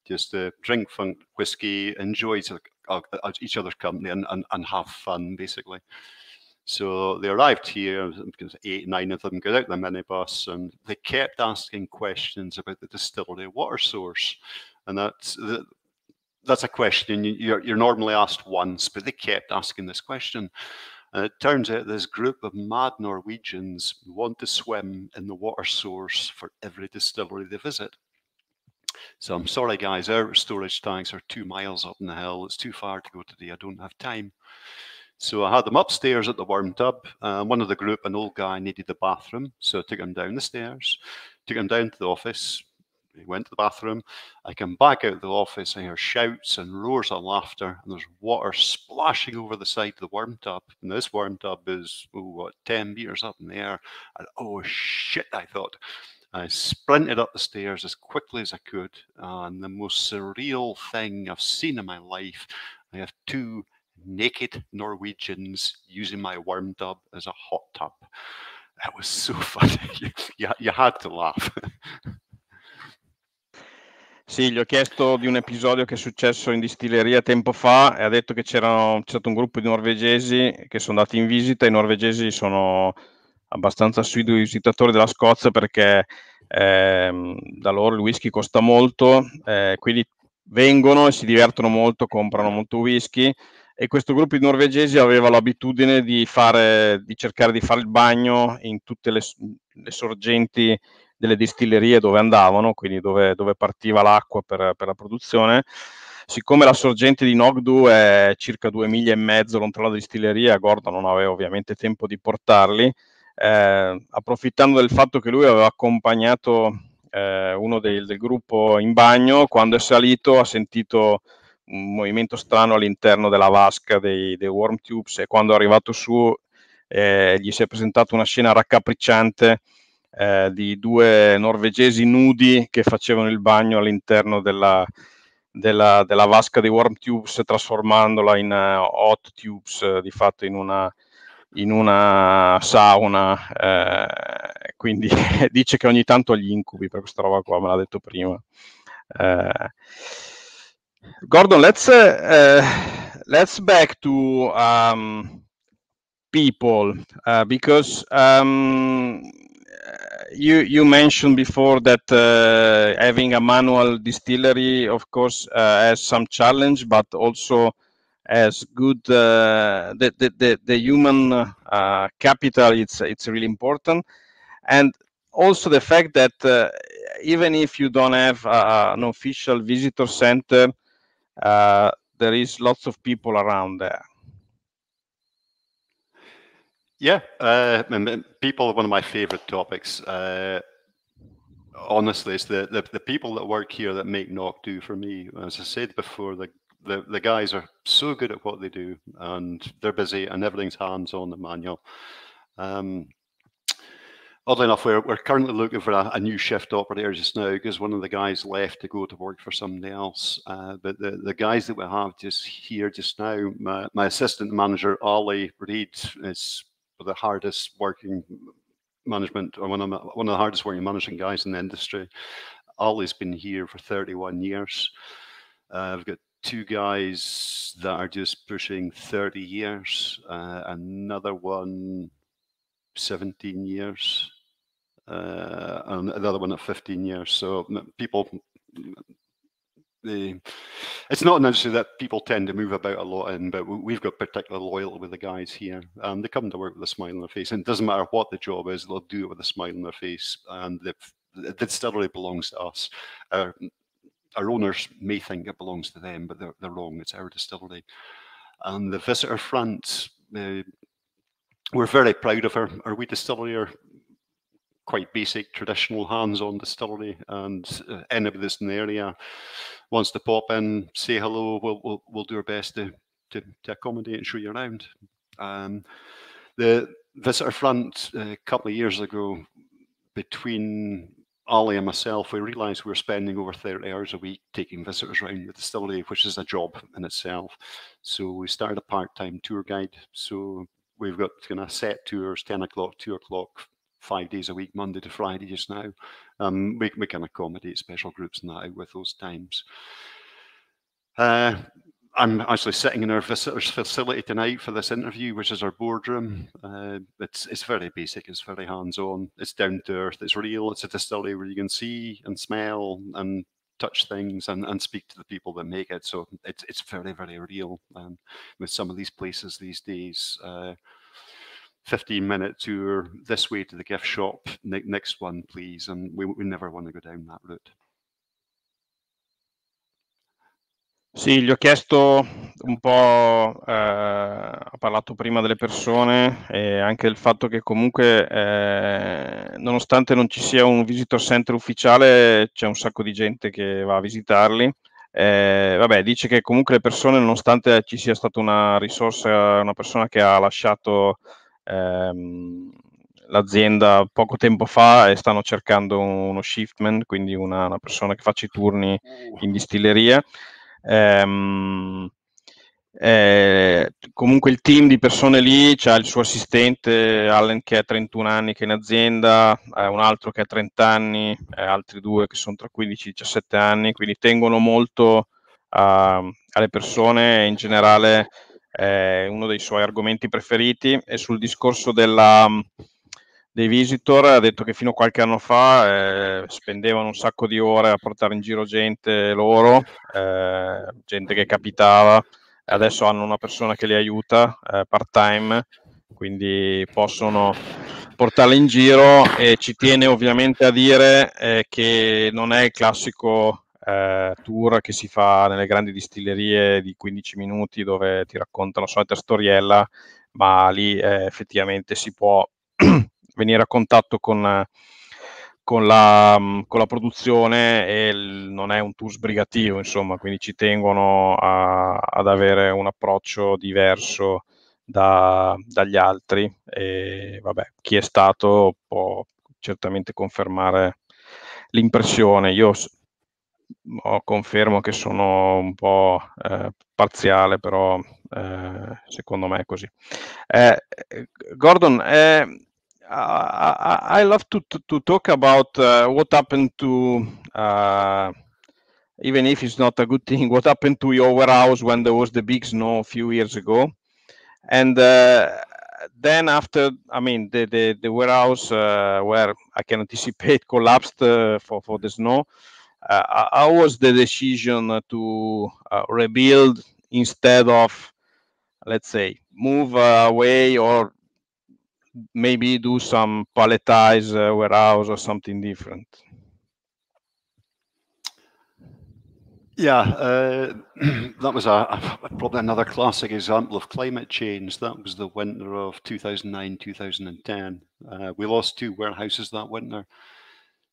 just to drink fun whiskey, enjoy each, uh, uh, each other's company, and, and, and have fun, basically. So they arrived here, eight, nine of them got out the minibus, and they kept asking questions about the distillery water source. And that's that's a question you're, you're normally asked once, but they kept asking this question. And it turns out this group of mad Norwegians want to swim in the water source for every distillery they visit. So I'm sorry, guys, our storage tanks are two miles up in the hill. It's too far to go today. I don't have time. So I had them upstairs at the worm tub. Uh, one of the group, an old guy, needed the bathroom. So I took him down the stairs, took him down to the office, he went to the bathroom. I come back out of the office. I hear shouts and roars of laughter, and there's water splashing over the side of the worm tub. And this worm tub is, oh, what, 10 meters up in the air. And oh, shit, I thought. I sprinted up the stairs as quickly as I could. And the most surreal thing I've seen in my life, I have two naked Norwegians using my worm tub as a hot tub. That was so [LAUGHS] funny. you, you, you had to laugh. [LAUGHS] Sì, gli ho chiesto di un episodio che è successo in distilleria tempo fa e ha detto che c'era stato un gruppo di norvegesi che sono andati in visita. I norvegesi sono abbastanza assidui visitatori della Scozia perché eh, da loro il whisky costa molto, eh, quindi vengono e si divertono molto, comprano molto whisky e questo gruppo di norvegesi aveva l'abitudine di, fare, di cercare di fare il bagno in tutte le, le sorgenti delle distillerie dove andavano, quindi dove, dove partiva l'acqua per, per la produzione siccome la sorgente di Nogdu è circa due miglia e mezzo lontano dalla distilleria, Gordon non aveva ovviamente tempo di portarli, eh, approfittando del fatto che lui aveva accompagnato eh, uno del, del, gruppo in bagno, quando è salito ha sentito un movimento strano all'interno della vasca dei, dei worm tubes e quando è arrivato su eh, gli si è presentata una scena raccapricciante eh, di due norvegesi nudi che facevano il bagno all'interno della, della, della vasca di warm tubes trasformandola in uh, hot tubes, eh, di fatto in una, in una sauna. Eh, quindi [LAUGHS] dice che ogni tanto ha gli incubi per questa roba qua, me l'ha detto prima. Eh, Gordon, let's, uh, let's back to um, people uh, because um, you you mentioned before that uh, having a manual distillery, of course, uh, has some challenge, but also has good uh, the, the, the the human uh, capital. It's it's really important, and also the fact that uh, even if you don't have uh, an official visitor center, there is lots of people around there. Yeah, uh, people. One of my favorite topics. Uh, honestly, it's the, the, the people that work here that make knock do for me. As I said before, the, the the guys are so good at what they do, and they're busy, and everything's hands on the manual. Um, oddly enough, we're, we're currently looking for a, a, new shift operator just now because one of the guys left to go to work for somebody else. Uh, but the, the guys that we have just here just now, my, my assistant manager, Ali Reed is the hardest working management or one of, one of the hardest working management guys in the industry. Ollie's been here for 31 years. Uh, I've got two guys that are just pushing 30 years, uh, another one 17 years, uh, and another one at 15 years. So people the it's not an industry that people tend to move about a lot in, but we've got particular loyalty with the guys here. Um, they come to work with a smile on their face, and it doesn't matter what the job is, they'll do it with a smile on their face, and the distillery belongs to us. Our, our, owners may think it belongs to them, but they're, they're wrong. It's our distillery, and the visitor front. Uh, we're very proud of our, our wee distillery. Our quite basic, traditional hands-on distillery, and uh, anybody that's in the area wants to pop in, say hello. We'll we'll, we'll do our best to, to, to accommodate and show you around. Um, the visitor front a uh, couple of years ago, between Ali and myself, we realised we were spending over 30 hours a week taking visitors around the distillery, which is a job in itself. So we started a part-time tour guide. So we've got you kind know, of set tours, 10 o'clock, 2 o'clock, five days a week, Monday to Friday just now. Um, we, we can accommodate special groups now with those times. Uh, I'm actually sitting in our visitors' facility tonight for this interview, which is our boardroom. Uh, it's it's very basic, it's very hands-on, it's down to earth, it's real. It's a distillery where you can see and smell and touch things and, and speak to the people that make it. So it's it's very very real. And um, with some of these places these days, uh, 15 minute tour this way to the gift shop, ne next one, please. And we, we never want to go down that route. Sì, gli ho chiesto un po', eh, ho parlato prima delle persone e anche del fatto che comunque eh, nonostante non ci sia un visitor center ufficiale c'è un sacco di gente che va a visitarli. Eh, vabbè, dice che comunque le persone nonostante ci sia stata una risorsa, una persona che ha lasciato ehm, l'azienda poco tempo fa e eh, stanno cercando uno shiftman, quindi una, una persona che faccia i turni uh. in distilleria. Ehm, eh, comunque il team di persone lì c'ha il suo assistente Allen che ha 31 anni che è in azienda, eh, un altro che ha 30 anni, eh, altri due che sono tra 15 e 17 anni, quindi tengono molto ehm, alle persone in generale è uno dei suoi argomenti preferiti, e sul discorso della, mm, dei visitor ha detto che fino a qualche anno fa eh, spendevano un sacco di ore a portare in giro gente loro, eh, gente che capitava, adesso hanno una persona che li aiuta eh, part time, quindi possono portarli in giro e ci tiene ovviamente a dire eh, che non è il classico eh, tour che si fa nelle grandi distillerie di 15 minuti dove ti raccontano la solita storiella, ma lì eh, effettivamente si può [CLEARS THROAT] venire a contatto con, con, la, mm, con, la, produzione e non è un tour sbrigativo, insomma, quindi ci tengono a, ad avere un approccio diverso. Da, dagli altri e vabbè, chi è stato può certamente confermare l'impressione. Io I confermo che sono un po' eh, parziale, però eh, secondo me è così. Eh, Gordon, I, eh, I, love to, to, to talk about uh, what happened to, uh, even if it's not a good thing, what happened to your warehouse when there was the big snow a few years ago. And uh, then after, I mean, the, the, the warehouse where I can anticipate [LAUGHS] collapsed for, for the snow. Uh, how was the decision to uh, rebuild instead of, let's say, move away or maybe do some palletized uh, warehouse or something different? Yeah, uh, [CLEARS THROAT] that was a, probably another classic example of climate change. That was the winter of 2009, 2010. Uh, we lost two warehouses that winter.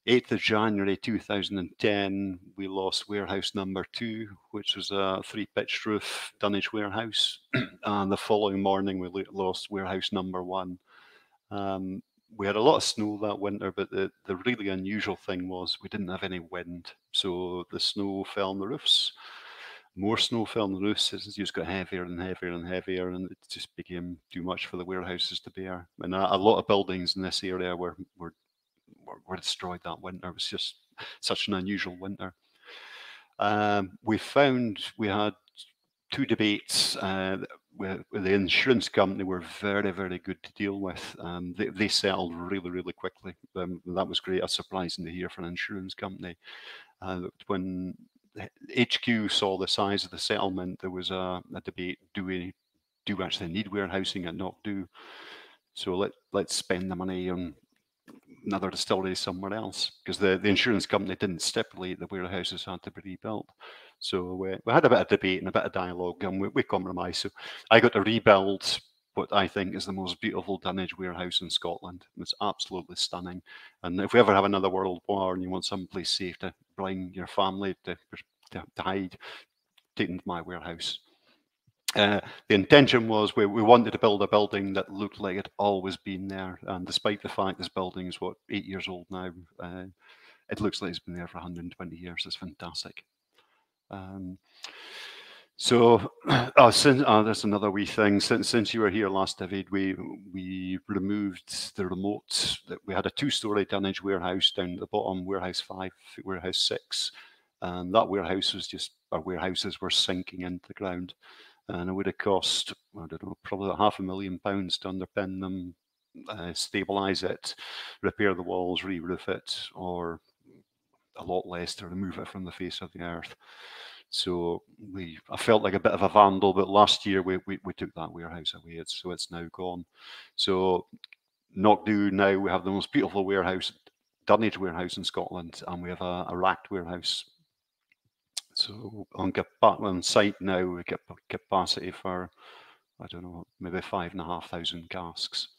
8th of January 2010, we lost warehouse number two, which was a three pitched roof dunnage warehouse. [CLEARS THROAT] and the following morning, we lost warehouse number one. Um, we had a lot of snow that winter, but the, the really unusual thing was we didn't have any wind. So the snow fell on the roofs. More snow fell on the roofs as it just got heavier and heavier and heavier, and it just became too much for the warehouses to bear. And a, a lot of buildings in this area were, were were, were destroyed that winter. It was just [LAUGHS] such an unusual winter. Um, we found we had two debates uh, where, the insurance company were very, very good to deal with. Um, they, they, settled really, really quickly. Um, that was great. A surprising to hear for an insurance company. Uh, when HQ saw the size of the settlement, there was a, a debate: do we do we actually need warehousing and not do? So let let's spend the money on another distillery somewhere else because the, the insurance company didn't stipulate the warehouses had to be rebuilt. So uh, we had a bit of debate and a bit of dialogue and we, we compromised. So I got to rebuild what I think is the most beautiful dunnage warehouse in Scotland. It's absolutely stunning. And if we ever have another world war and you want someplace safe to bring your family to, to, to hide, take them to my warehouse. Uh, the intention was we, we, wanted to build a building that looked like it always been there. And despite the fact this building is what eight years old now, uh, it looks like it's been there for 120 years. It's fantastic. Um, so, [CLEARS THROAT] oh, since oh, there's another wee thing. Since since you were here last, David, we we removed the remote. That we had a two-story tonnage warehouse down at the bottom, warehouse five, warehouse six, and um, that warehouse was just our warehouses were sinking into the ground and it would have cost I don't know probably half a million pounds to underpin them, uh, stabilize it, repair the walls, re-roof it, or a lot less to remove it from the face of the earth. So we, I felt like a bit of a vandal, but last year we, we, we took that warehouse away, it's, so it's now gone. So do now we have the most beautiful warehouse, Dunnage warehouse in Scotland, and we have a, a racked warehouse so on, on site now, we get capacity for, I don't know, maybe 5,500 casks.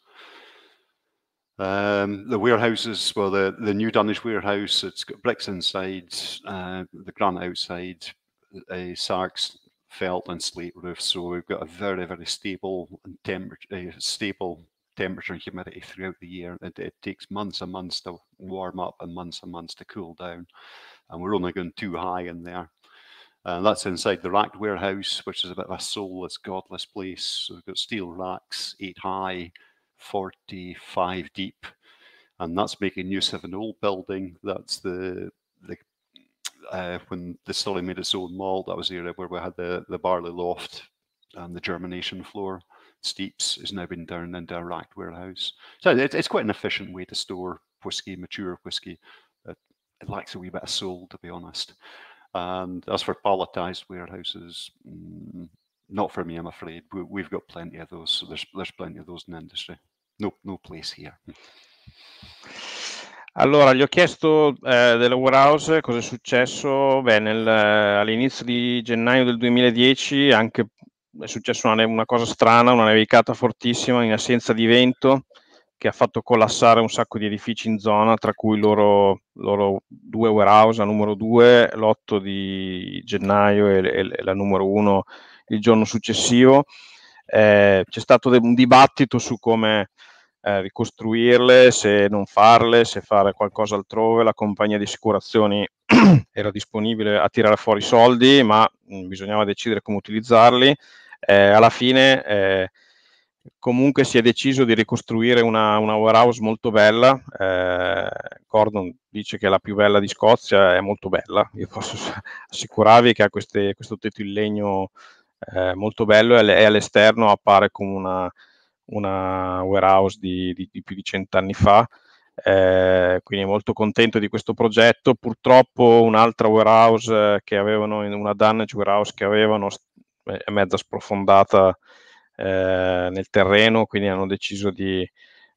Um, the warehouses, well, the, the new Danish warehouse, it's got bricks inside, uh, the granite outside, a uh, uh, sarks, felt and slate roof. So we've got a very, very stable and temperature, uh, stable temperature and humidity throughout the year. It, it, takes months and months to warm up and months and months to cool down. And we're only going too high in there. And uh, that's inside the racked warehouse, which is a bit of a soulless, godless place. So we've got steel racks, eight high, 45 deep. And that's making use of an old building. That's the, the uh, when the Sully made its own mall, that was the area where we had the, the barley loft and the germination floor. Steeps has now been turned into a racked warehouse. So it, it's quite an efficient way to store whiskey, mature whiskey. It, it lacks a wee bit of soul, to be honest. And as for palletized warehouses, mm, not for me, I'm afraid. We've got plenty of those. So there's there's plenty of those in industry. No, no place here. Allora, gli ho chiesto eh, della warehouse cosa è successo. Beh, nel, eh, all'inizio di gennaio del 2010 anche è successa una, una cosa strana, una nevicata fortissima in assenza di vento che ha fatto collassare un sacco di edifici in zona, tra cui loro, loro due warehouse, la numero 2 l'8 di gennaio e, e la numero 1 il giorno successivo. Eh, c'è stato de- un dibattito su come eh, ricostruirle, se non farle, se fare qualcosa altrove. La compagnia di assicurazioni [CLEARS THROAT] era disponibile a tirare fuori i soldi, ma mh, mm, bisognava decidere come utilizzarli. Eh, alla fine eh, comunque si è deciso di ricostruire una, una warehouse molto bella. Eh, Gordon dice che è la più bella di Scozia, è molto bella. Io posso assicurarvi che ha queste, questo tetto in legno eh, molto bello e all'esterno appare come una, una warehouse di, di, di più di cent'anni fa. Eh, quindi molto contento di questo progetto. Purtroppo un'altra warehouse eh, che avevano, una damage warehouse che avevano, è mezza sprofondata eh, nel terreno, quindi hanno deciso di,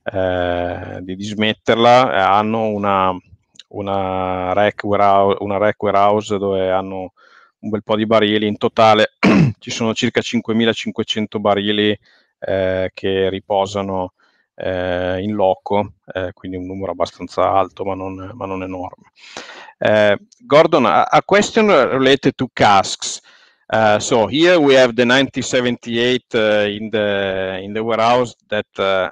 eh, di dismetterla. Eh, hanno una, una, rack warehouse, una rack warehouse dove hanno un bel po' di barili, in totale [CLEARS THROAT] ci sono circa 5.500 barili eh, che riposano eh, in loco, eh, quindi un numero abbastanza alto ma non, ma non enorme. Eh, Gordon, a, a question related to casks, Uh, so here we have the 9078 uh, in the in the warehouse that uh,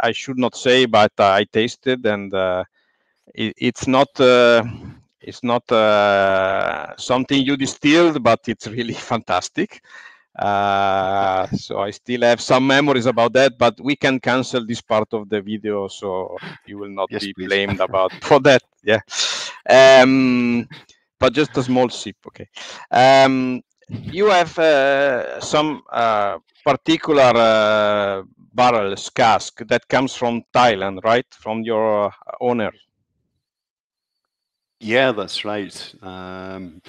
I should not say, but I tasted, and uh, it, it's not uh, it's not uh, something you distilled, but it's really [LAUGHS] fantastic. so I still have some memories about that, but we can cancel this part of the video, so you will not yes, be please. blamed [LAUGHS] about for that. Yeah, um, but just a small sip, okay. Um, you have uh, some uh, particular uh, barrels cask that comes from Thailand, right? From your owner. Yeah, that's right. Um,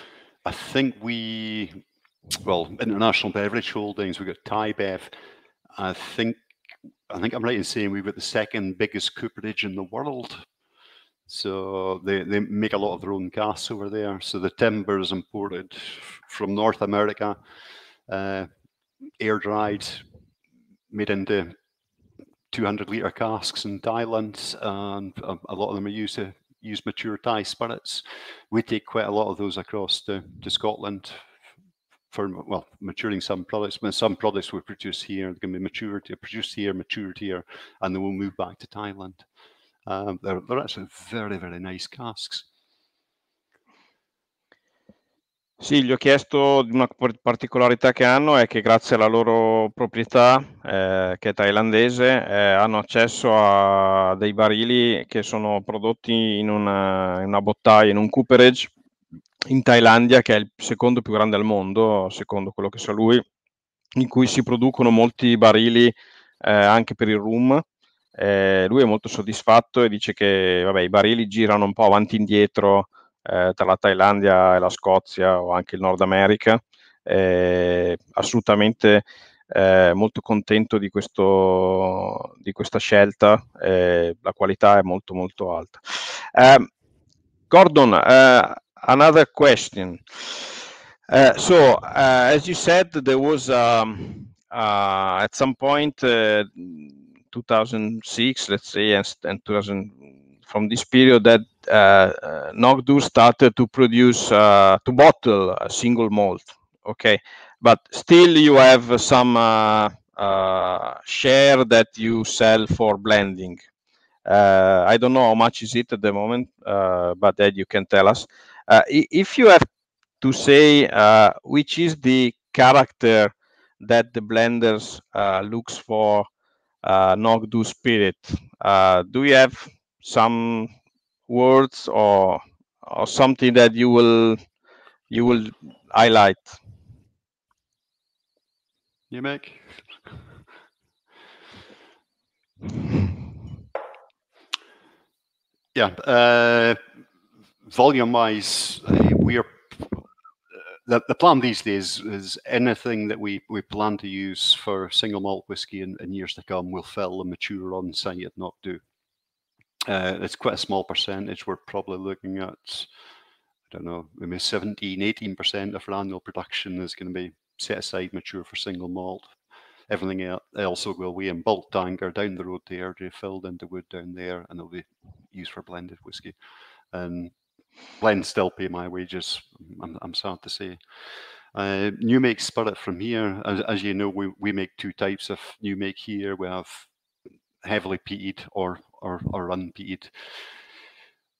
I think we, well, International Beverage Holdings, we've got Thai Bev. I think I think I'm right in saying we've got the second biggest cooperage in the world so they, they make a lot of their own casks over there. So the timber is imported from North America, uh, air dried, made into 200 liter casks in Thailand, and a, a lot of them are used to use mature Thai spirits. We take quite a lot of those across to, to Scotland for well maturing some products. But some products we produce here they to be matured, produced here, matured here, and then we'll move back to Thailand. Um, they're, they're actually very, very nice casks. Sì, gli ho chiesto una particolarità che hanno è che grazie alla loro proprietà, eh, che è thailandese, eh, hanno accesso a dei barili che sono prodotti in una, in una, bottaia, in un cooperage in Thailandia, che è il secondo più grande al mondo, secondo quello che sa lui, in cui si producono molti barili eh, anche per il rum eh, lui è molto soddisfatto e dice che vabbè, i barili girano un po' avanti e indietro eh, tra la Thailandia e la Scozia o anche il Nord America. Eh, assolutamente eh, molto contento di, questo, di questa scelta, eh, la qualità è molto molto alta. Um, Gordon, uh, another question. Uh, so, uh, as you said, there was um, uh, at some point 2006, let's say, and, and 2000, from this period that uh, uh Nogdu started to produce, uh, to bottle a single malt. Okay. But still you have some uh, uh, share that you sell for blending. Uh, I don't know how much is it at the moment, uh, but that you can tell us. if you have to say which is the character that the blenders looks for uh, Nogdu Spirit. Uh, do you have some words or or something that you will you will highlight? You make. yeah, uh, volume-wise, the, the plan these days is anything that we, we plan to use for single malt whiskey in, in years to come will fill and mature on site at Knockdo. Uh, it's quite a small percentage. We're probably looking at, I don't know, maybe 17, 18% of our annual production is going to be set aside mature for single malt. Everything else will go away in bulk tanker down the road to Airdrie, filled into wood down there, and it'll be used for blended whiskey. And um, Len's still pay my wages. I'm, I'm sad to say. Uh, new make spirit from here, as, as, you know, we, we make two types of new make here. We have heavily peated or or, or unpeated.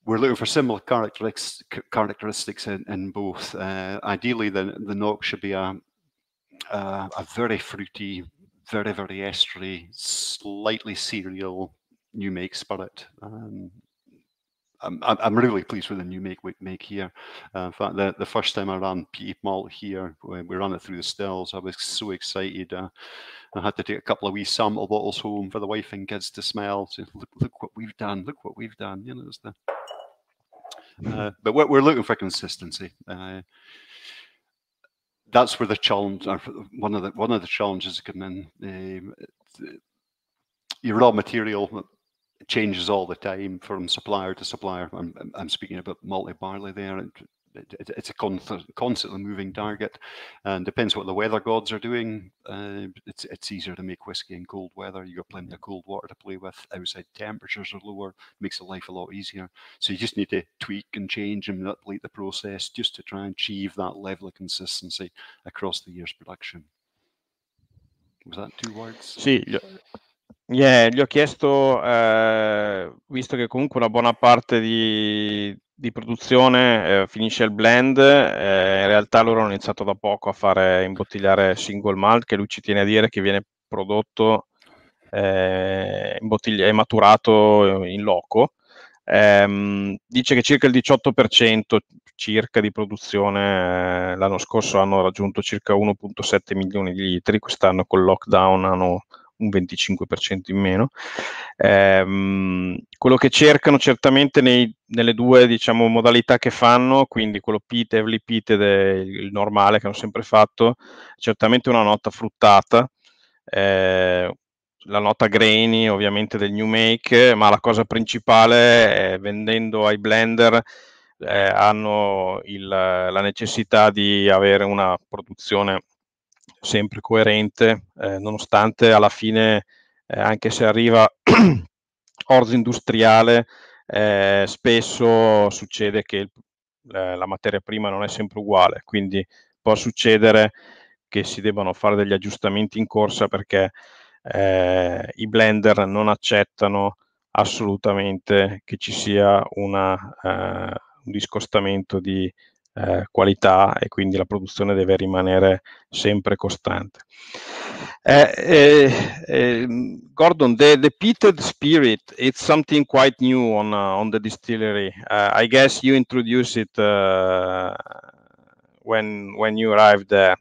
We're looking for similar characteristics characteristics in, in both. Uh, ideally, the the knock should be a, a, a very fruity, very very estery, slightly cereal new make spirit. Um, I'm, I'm really pleased with the new make make here. Uh, in fact, the, the first time I ran peat malt here, we ran it through the stills. I was so excited. Uh, I had to take a couple of wee sample bottles home for the wife and kids to smell. So look, look what we've done. Look what we've done. You know, it's the. Uh, mm-hmm. but we're looking for consistency. Uh, that's where the challenge, uh, one of the one of the challenges come in. Um, uh, your raw material changes all the time from supplier to supplier. I'm, I'm speaking about malted barley there. It, it, it's a constantly moving target, and depends what the weather gods are doing. Uh, it's it's easier to make whiskey in cold weather. You have got plenty of cold water to play with. Outside temperatures are lower, makes the life a lot easier. So you just need to tweak and change and manipulate the process just to try and achieve that level of consistency across the year's production. Was that two words? See, yeah. Yeah, gli ho chiesto, eh, visto che comunque una buona parte di, di produzione eh, finisce il blend, eh, in realtà loro hanno iniziato da poco a fare imbottigliare single malt, che lui ci tiene a dire che viene prodotto eh, e maturato in loco. Ehm, dice che circa il 18% circa di produzione eh, l'anno scorso hanno raggiunto circa 1.7 milioni di litri, quest'anno col lockdown hanno un 25% in meno. Ehm, quello che cercano certamente nei, nelle due diciamo, modalità che fanno, quindi quello pit e Pit il normale che hanno sempre fatto, certamente una nota fruttata. Eh, la nota grainy ovviamente del new make, ma la cosa principale è vendendo ai blender eh, hanno il, la necessità di avere una produzione sempre coerente, eh, nonostante alla fine, eh, anche se arriva [CLEARS THROAT] orzo industriale, eh, spesso succede che il, la materia prima non è sempre uguale, quindi può succedere che si debbano fare degli aggiustamenti in corsa perché eh, i blender non accettano assolutamente che ci sia una, eh, un discostamento di, eh, qualità e quindi la produzione deve rimanere sempre costante. Eh, eh, eh, Gordon, the, the peated spirit, it's something quite new on, uh, on the distillery. Uh, I guess you introduced it uh, when, when you arrived there.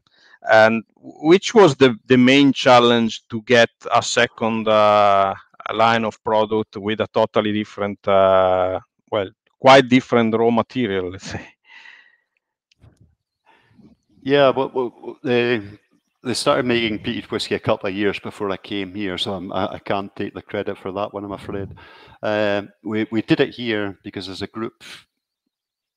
And which was the, the main challenge to get a second uh, line of product with a totally different, uh, well, quite different raw material, let's say? Yeah, well, well, they they started making peated whiskey a couple of years before I came here, so I'm, i can't take the credit for that one. I'm afraid. Uh, we we did it here because as a group.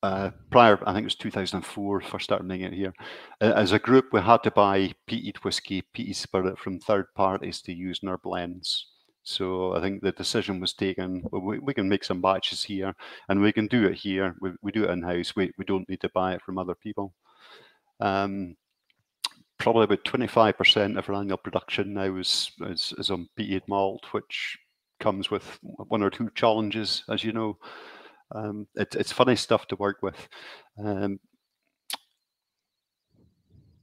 Uh, prior, I think it was 2004, first started making it here. Uh, as a group, we had to buy peated whiskey, peated spirit from third parties to use in our blends. So I think the decision was taken. We, we, can make some batches here, and we can do it here. We, we do it in house. We, we don't need to buy it from other people. Um, probably about 25% of our annual production now is, is, is on peated malt, which comes with one or two challenges, as you know. Um, it, it's funny stuff to work with. Um,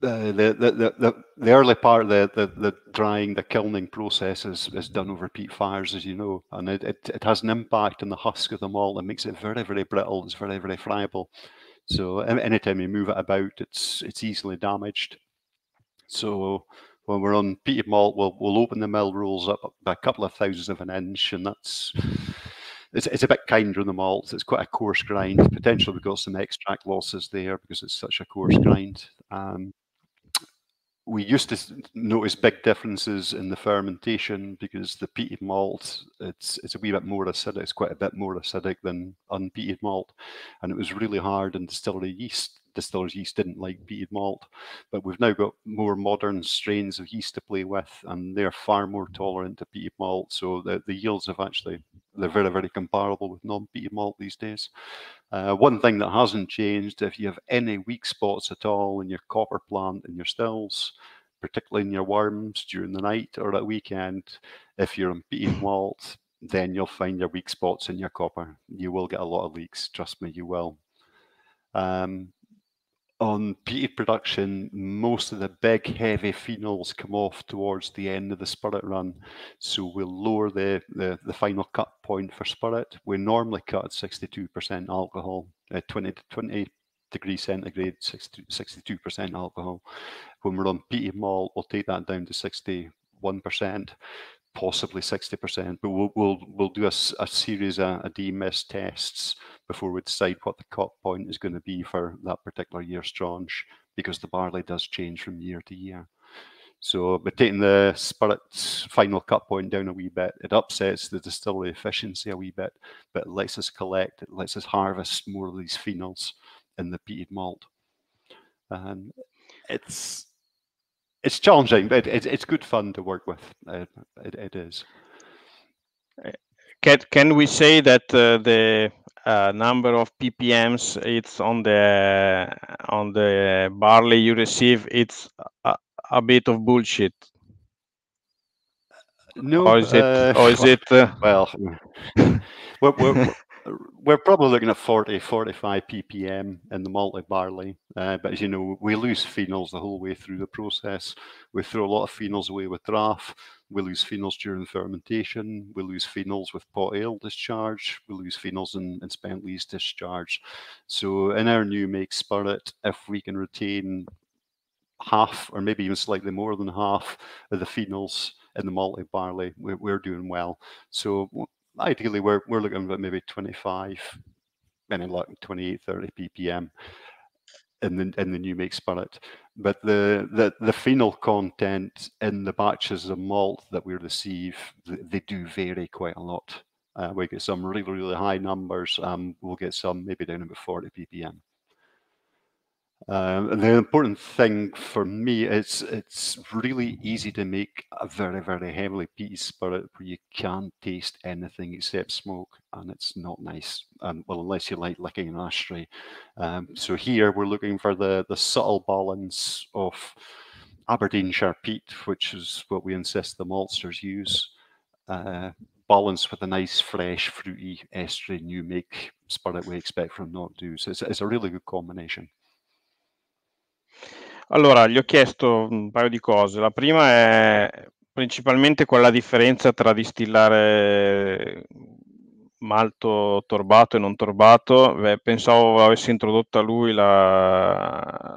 the, the, the, the, the early part, the, the, the drying, the kilning process is, is done over peat fires, as you know, and it, it, it has an impact on the husk of the malt. and makes it very, very brittle. It's very, very friable. So anytime you move it about, it's it's easily damaged. So when we're on peat malt, we'll we'll open the mill rolls up by a couple of thousandths of an inch, and that's it's, it's a bit kinder on the malts. It's quite a coarse grind. Potentially, we've got some extract losses there because it's such a coarse grind. Um, we used to notice big differences in the fermentation because the peated malt it's it's a wee bit more acidic it's quite a bit more acidic than unpeated malt and it was really hard in distillery yeast distillers yeast didn't like peated malt, but we've now got more modern strains of yeast to play with, and they're far more tolerant to peated malt. So the, the yields have actually they're very very comparable with non-peated malt these days. Uh, one thing that hasn't changed, if you have any weak spots at all in your copper plant in your stills, particularly in your worms during the night or at weekend, if you're on peated [CLEARS THROAT] malt. Then you'll find your weak spots in your copper. You will get a lot of leaks. Trust me, you will. Um, on peated production, most of the big heavy phenols come off towards the end of the spirit run. So we'll lower the, the, the final cut point for spirit. We normally cut at 62% alcohol, uh, 20 to 20 degrees centigrade, 60, 62% alcohol. When we're on peated malt, we'll take that down to 61% possibly 60%, but we'll, we'll, we'll do a, a series of, a DMS tests before we decide what the cut point is going to be for that particular year's tranche, because the barley does change from year to year. So by taking the spirit's final cut point down a wee bit, it upsets the distillery efficiency a wee bit, but it lets us collect, it lets us harvest more of these phenols in the peated malt. And it's it's challenging, but it, it's good fun to work with. it, it, it is. Can, can we say that uh, the uh, number of ppms it's on the on the barley you receive it's a, a bit of bullshit no or is it uh, or is it uh, [LAUGHS] well we're, [LAUGHS] we're, we're probably looking at 40, 45 ppm in the malted barley. Uh, but as you know, we lose phenols the whole way through the process. We throw a lot of phenols away with draft. We lose phenols during fermentation. We lose phenols with pot ale discharge. We lose phenols in, in spent lees discharge. So in our new make spirit, if we can retain half or maybe even slightly more than half of the phenols in the malted barley, we're, we're doing well. So ideally, we're, we're looking at maybe 25, and then like 28, 30 ppm in the in the new make spirit. But the, the the phenol content in the batches of malt that we receive, they do vary quite a lot. Uh, we get some really really high numbers. Um, we'll get some maybe down about 40 ppm. Um, and the important thing for me is it's really easy to make a very, very heavily peaty spirit where you can't taste anything except smoke, and it's not nice. Um, well, unless you like licking an ashtray. Um, so here we're looking for the the subtle balance of Aberdeenshire peat, which is what we insist the maltsters use. Uh, with a nice, fresh, fruity, estuary, new make spirit we expect from North So it's, it's a really good combination. Allora, gli ho chiesto un paio di cose. La prima è principalmente qual è la differenza tra distillare malto torbato e non torbato. Beh, pensavo avesse introdotto a lui la,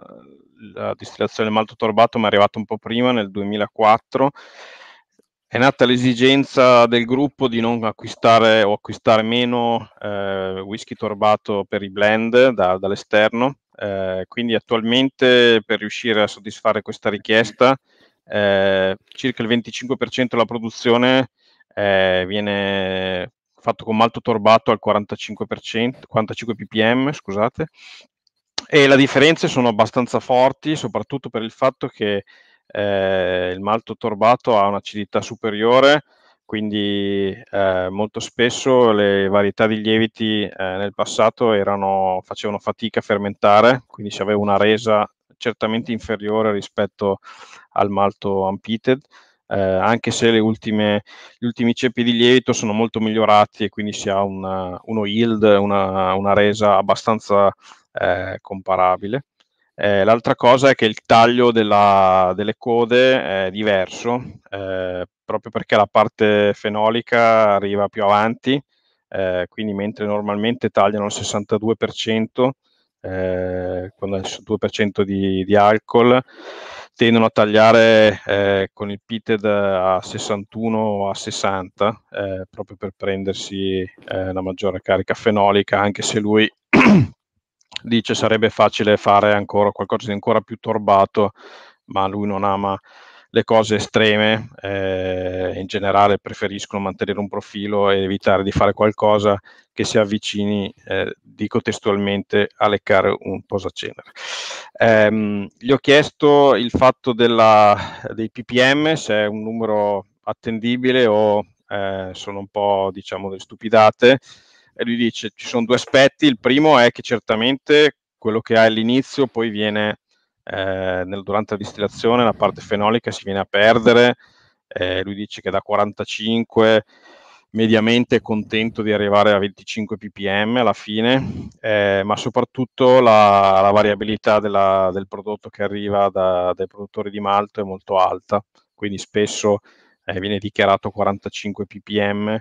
la distillazione malto torbato, ma è arrivata un po' prima, nel 2004. È nata l'esigenza del gruppo di non acquistare o acquistare meno eh, whisky torbato per i blend da, dall'esterno eh, quindi attualmente per riuscire a soddisfare questa richiesta eh, circa il 25% della produzione eh, viene fatto con malto torbato al 45%, 45 ppm, scusate, e le differenze sono abbastanza forti, soprattutto per il fatto che eh, il malto torbato ha un'acidità superiore, quindi eh, molto spesso le varietà di lieviti eh, nel passato erano, facevano fatica a fermentare, quindi si aveva una resa certamente inferiore rispetto al malto unpeated, eh, anche se ultime, gli ultimi ceppi di lievito sono molto migliorati e quindi si ha una, uno yield, una, una resa abbastanza eh, comparabile. Eh, l'altra cosa è che il taglio della, delle code è diverso, eh, proprio perché la parte fenolica arriva più avanti, eh, quindi mentre normalmente tagliano il 62%, eh, quando è il 2% di, di, alcol, tendono a tagliare eh, con il pitted a 61 o a 60, eh, proprio per prendersi la maggiore carica fenolica, anche se lui [CLEARS THROAT] dice sarebbe facile fare ancora qualcosa di ancora più torbato, ma lui non ama le cose estreme, eh, in generale preferiscono mantenere un profilo e evitare di fare qualcosa che si avvicini, eh, dico testualmente, a leccare un posacenere. Eh, gli ho chiesto il fatto della, dei ppm, se è un numero attendibile o eh, sono un po' diciamo delle stupidate, e lui dice ci sono due aspetti, il primo è che certamente quello che hai all'inizio poi viene eh, nel, durante la distillazione, la parte fenolica si viene a perdere, eh, lui dice che da 45 mediamente è contento di arrivare a 25 ppm alla fine, eh, ma soprattutto la, la variabilità della, del prodotto che arriva da, dai produttori di malto è molto alta, quindi spesso eh, viene dichiarato 45 ppm,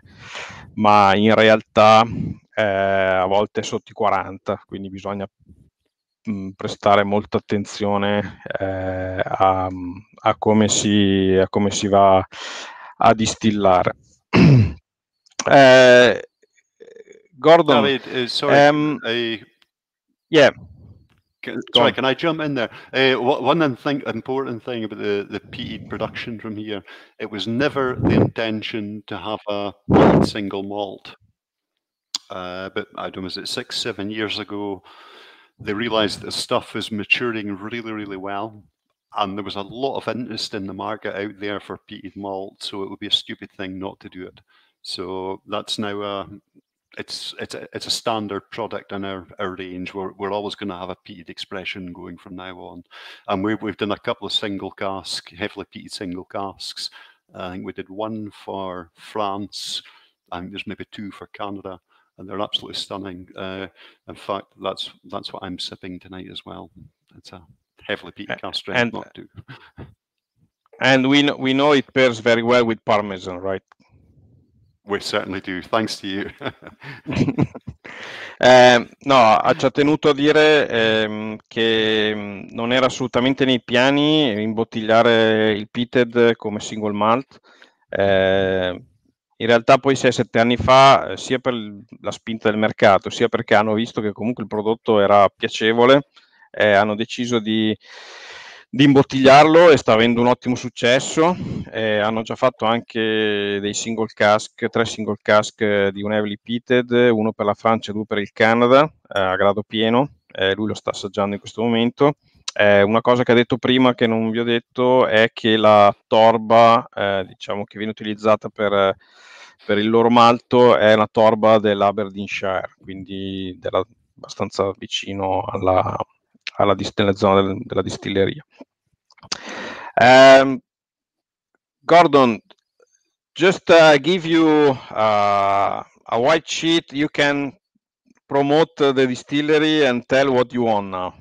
ma in realtà eh, a volte è sotto i 40, quindi bisogna mm, prestare molta attenzione eh, a, a, come si, a, come si, va a distillare. [CLEARS THROAT] Eh, Gordon, David, eh, sorry, um, ehm, I... yeah. Can, sorry, on. can I jump in there? Uh, one thing, important thing about the, the peated production from here, it was never the intention to have a single malt. Uh, but I don't know, was it six, seven years ago, they realized that stuff was maturing really, really well. And there was a lot of interest in the market out there for peated malt, so it would be a stupid thing not to do it. So that's now a, it's it's a, it's a standard product in our, our range. We're, we're always going to have a peated expression going from now on, and we, we've done a couple of single cask, heavily peated single casks. I think we did one for France. I think there's maybe two for Canada, and they're absolutely stunning. Uh, in fact, that's that's what I'm sipping tonight as well. It's a heavily peated cask strength, and, not two. [LAUGHS] and we know, we know it pairs very well with Parmesan, right? We certainly do, thanks to you. [LAUGHS] eh, no, ci ha tenuto a dire eh, che mm, non era assolutamente nei piani imbottigliare il Pited come single malt. Eh, in realtà poi 6-7 anni fa, eh, sia per la spinta del mercato, sia perché hanno visto che comunque il prodotto era piacevole, eh, hanno deciso di di imbottigliarlo e sta avendo un ottimo successo. Eh, hanno già fatto anche dei single cask, tre single cask eh, di un Heavily Pitted, uno per la Francia e due per il Canada, eh, a grado pieno. Eh, lui lo sta assaggiando in questo momento. Eh, una cosa che ha detto prima che non vi ho detto è che la torba eh, diciamo che viene utilizzata per, per il loro malto è la torba dell'Aberdeenshire, quindi della, abbastanza vicino alla, alla, nella zona del, della distilleria. Um, Gordon, just uh, give you uh, a white sheet. You can promote the distillery and tell what you want now.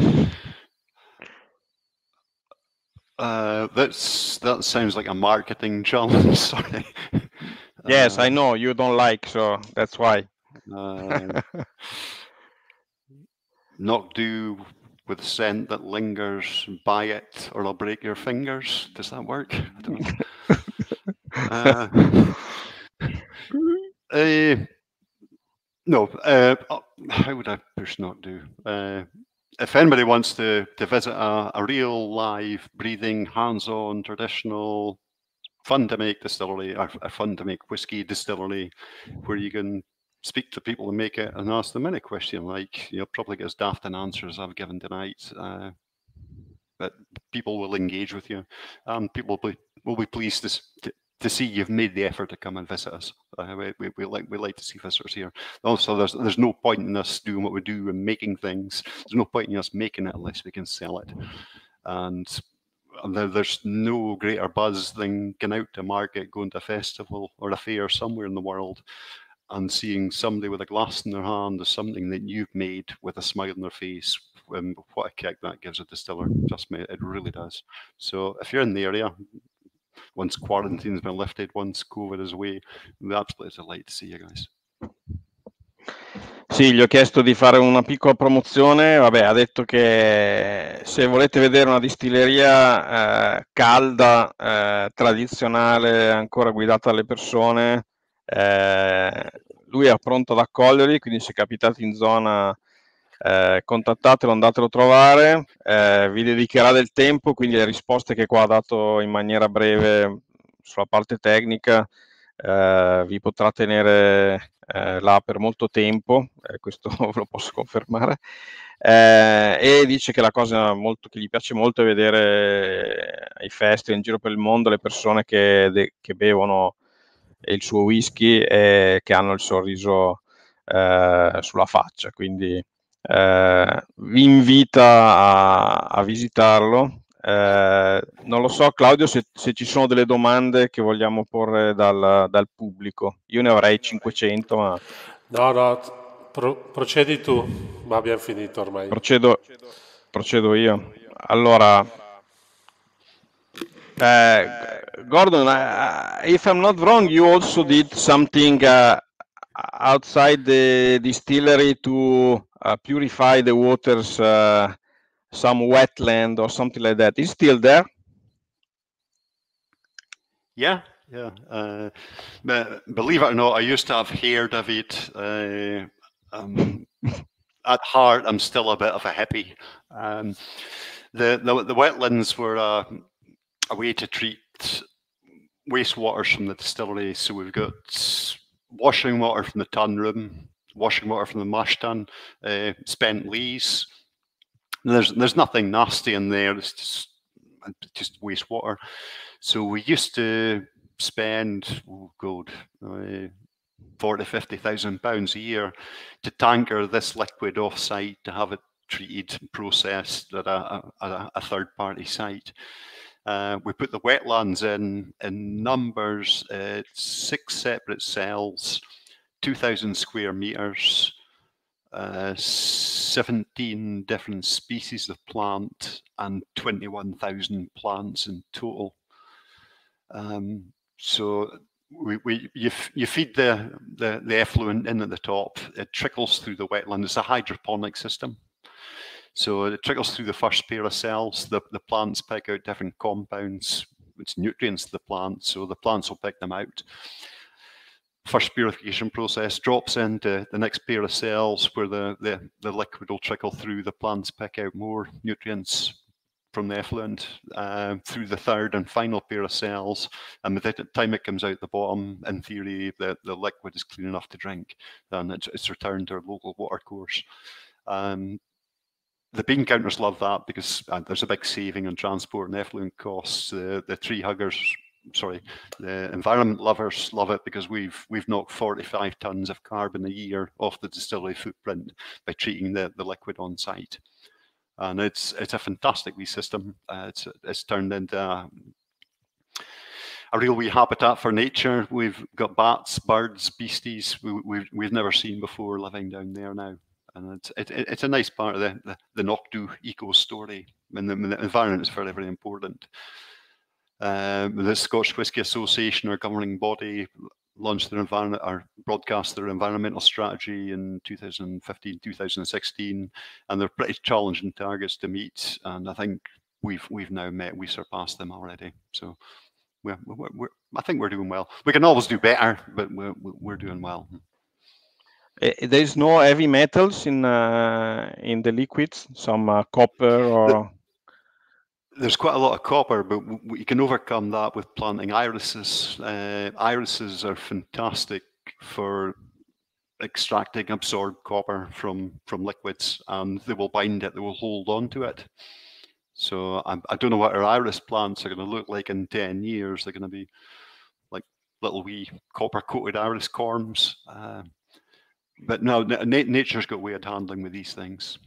[LAUGHS] Uh, that's that sounds like a marketing challenge. [LAUGHS] Sorry. yes, I uh, know you don't like, so that's why. Um, [LAUGHS] not do with scent that lingers, buy it or I'll break your fingers. Does that work? I don't know. uh, [LAUGHS] uh, no, uh, oh, how would I push not do? Uh, if anybody wants to, to visit a, a real live, breathing, hands on, traditional, fun to make distillery, a fun to make whiskey distillery where you can speak to people and make it and ask them any question. Like you'll probably get as daft an answer as I've given tonight, uh, but people will engage with you. and people will be, will be pleased to, to, to, see you've made the effort to come and visit us. Uh, we, we, we, like we like to see visitors here. Also, there's there's no point in us doing what we do and making things. There's no point in us making it unless we can sell it. And there's no greater buzz than going out to market, going to a festival or a fair somewhere in the world, and seeing somebody with a glass in their hand or something that you've made with a smile on their face. Um, what a kick that gives a distiller. Trust me, it really does. So if you're in the area, once quarantine's been lifted, once COVID is away, we absolutely delight to see you guys. Sì, gli ho chiesto di fare una piccola promozione, vabbè, ha detto che se volete vedere una distilleria eh, calda, eh, tradizionale, ancora guidata alle persone, eh, lui è pronto ad accoglierli, quindi se capitate in zona eh, contattatelo, andatelo a trovare, eh, vi dedicherà del tempo, quindi le risposte che qua ha dato in maniera breve sulla parte tecnica eh, vi potrà tenere eh, là per molto tempo, eh, questo ve [LAUGHS] lo posso confermare. Eh, e dice che la cosa molto, che gli piace molto è vedere ai festival in giro per il mondo le persone che, de, che bevono e il suo whisky e eh, che hanno il sorriso eh, sulla faccia. Quindi eh, vi invita a, a visitarlo. Eh, non lo so, Claudio, se, se, ci sono delle domande che vogliamo porre dal, dal pubblico. Io ne avrei 500, ma... No, no, pro, procedi tu, ma abbiamo finito ormai. Procedo, procedo io. Allora, Uh, Gordon, I, if I'm not wrong, you also did something uh, outside the distillery to uh, purify the waters, some wetland or something like that. Is still there? Yeah, yeah. Uh, believe it or not, I used to have hair, David. Uh, um, [LAUGHS] at heart, I'm still a bit of a hippie. Um, the, the, the wetlands were a way to treat wastewater from the distillery. So we've got washing water from the tun room, washing water from the mash tun, uh, spent lees. There's there's nothing nasty in there. It's just just wastewater. So we used to spend oh god. Uh, 40 50,000 pounds a year to tanker this liquid off site to have it treated and processed at a, a, a third party site. Uh, we put the wetlands in in numbers, uh, six separate cells, 2,000 square meters, uh, 17 different species of plant, and 21,000 plants in total. Um, so we, we you, you feed the, the, the effluent in at the top, it trickles through the wetland. It's a hydroponic system. So it trickles through the first pair of cells. The, the plants pick out different compounds, which nutrients to the plants, so the plants will pick them out. First purification process drops into the next pair of cells where the, the, the liquid will trickle through, the plants pick out more nutrients, from the effluent uh, through the third and final pair of cells. And by the time it comes out the bottom, in theory, the, the liquid is clean enough to drink and it's, it's returned to our local water course. Um, the bean counters love that because uh, there's a big saving on transport and effluent costs. Uh, the tree huggers, sorry, the environment lovers love it because we've we've knocked 45 tons of carbon a year off the distillery footprint by treating the, the liquid on site. And it's it's a fantastic wee system. Uh, it's it's turned into a, a real wee habitat for nature. We've got bats, birds, beasties we, we've, we've never seen before living down there now and it's it, it's a nice part of the the, the Noctu eco story. And the, the environment is very very important. Um, the Scotch Whisky Association, our governing body, launched their environment or broadcast their environmental strategy in 2015 2016 and they're pretty challenging targets to meet and i think we've we've now met we surpassed them already so we're, we're, we're, i think we're doing well we can always do better but we're, we're doing well Eh, there is no heavy metals in uh, in the liquids some uh, copper or there's quite a lot of copper but you can overcome that with planting irises uh, irises are fantastic for extracting absorbed copper from from liquids and they will bind it they will hold on to it so I, I don't know what our iris plants are going to look like in 10 years they're going to be like little wee copper coated iris corms uh, but no, na- nature's got way of handling with these things.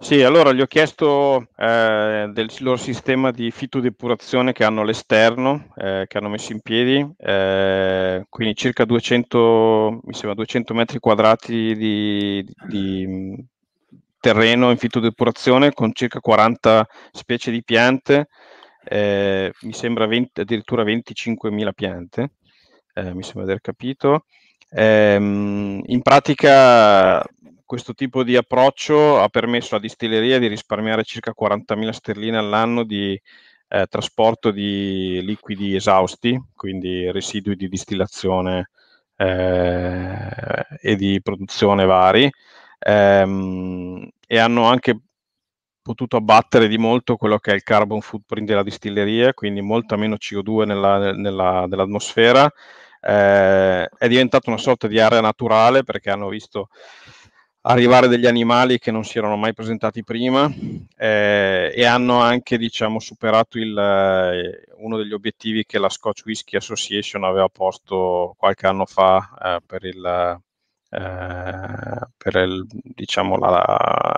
Sì, allora gli ho chiesto eh, del loro sistema di fitodepurazione che hanno all'esterno, eh, che hanno messo in piedi, eh, quindi circa 200, mi sembra 200 metri quadrati di, di terreno in fitodepurazione con circa 40 specie di piante, eh, mi sembra 20, addirittura 25.000 piante, eh, mi sembra di aver capito. Ehm, in pratica questo tipo di approccio ha permesso alla distilleria di risparmiare circa 40.000 sterline all'anno di eh, trasporto di liquidi esausti, quindi residui di distillazione eh, e di produzione vari, ehm, e hanno anche potuto abbattere di molto quello che è il carbon footprint della distilleria, quindi molta meno CO2 nella, nella, nell'atmosfera eh, è diventata una sorta di area naturale perché hanno visto arrivare degli animali che non si erano mai presentati prima eh, e hanno anche diciamo, superato il, eh, uno degli obiettivi che la Scotch Whisky Association aveva posto qualche anno fa eh, per, il, eh, per il, diciamo, la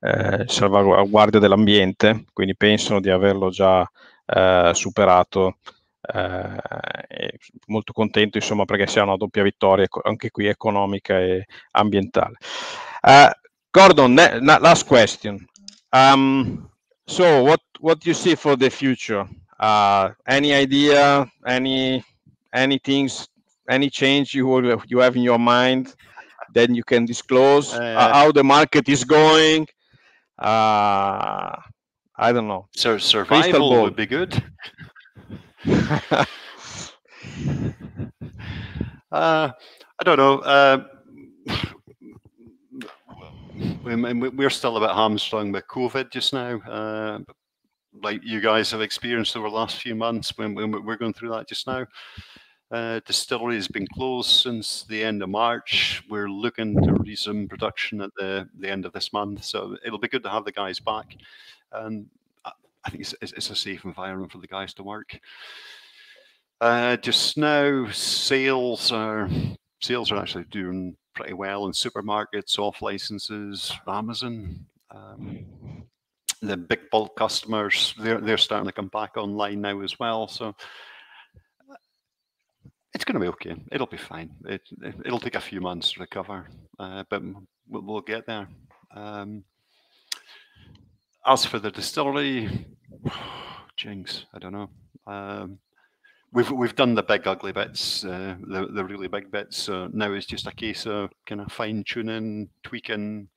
eh, salvaguardia dell'ambiente, quindi pensano di averlo già eh, superato eh, molto contento insomma perché sia una doppia vittoria anche qui economica e ambientale. Uh, Gordon, ne- last question. Um, so what what do you see for the future? Uh, any idea? Any any things? Any change you will, you have in your mind? Then you can disclose eh. uh, how the market is going. Uh, I don't know. So survival would be good. [LAUGHS] uh, I don't know. Uh, we're still a bit hamstrung with COVID just now. Uh, like you guys have experienced over the last few months when, when we're going through that just now. Uh, distillery has been closed since the end of March. We're looking to resume production at the, the end of this month. So it'll be good to have the guys back. And I think it's, it's a safe environment for the guys to work. Uh, just now, sales are sales are actually doing pretty well in supermarkets, off licenses, Amazon. Um, the big bulk customers they're they're starting to come back online now as well. So uh, it's going to be okay. It'll be fine. It, it will take a few months to recover, uh, but we'll, we'll, get there. Um, as for the distillery, [SIGHS] jinx, I don't know. Um, we've we've done the big ugly bits, uh, the the really big bits. So now it's just a case of kind of fine tuning, tweaking.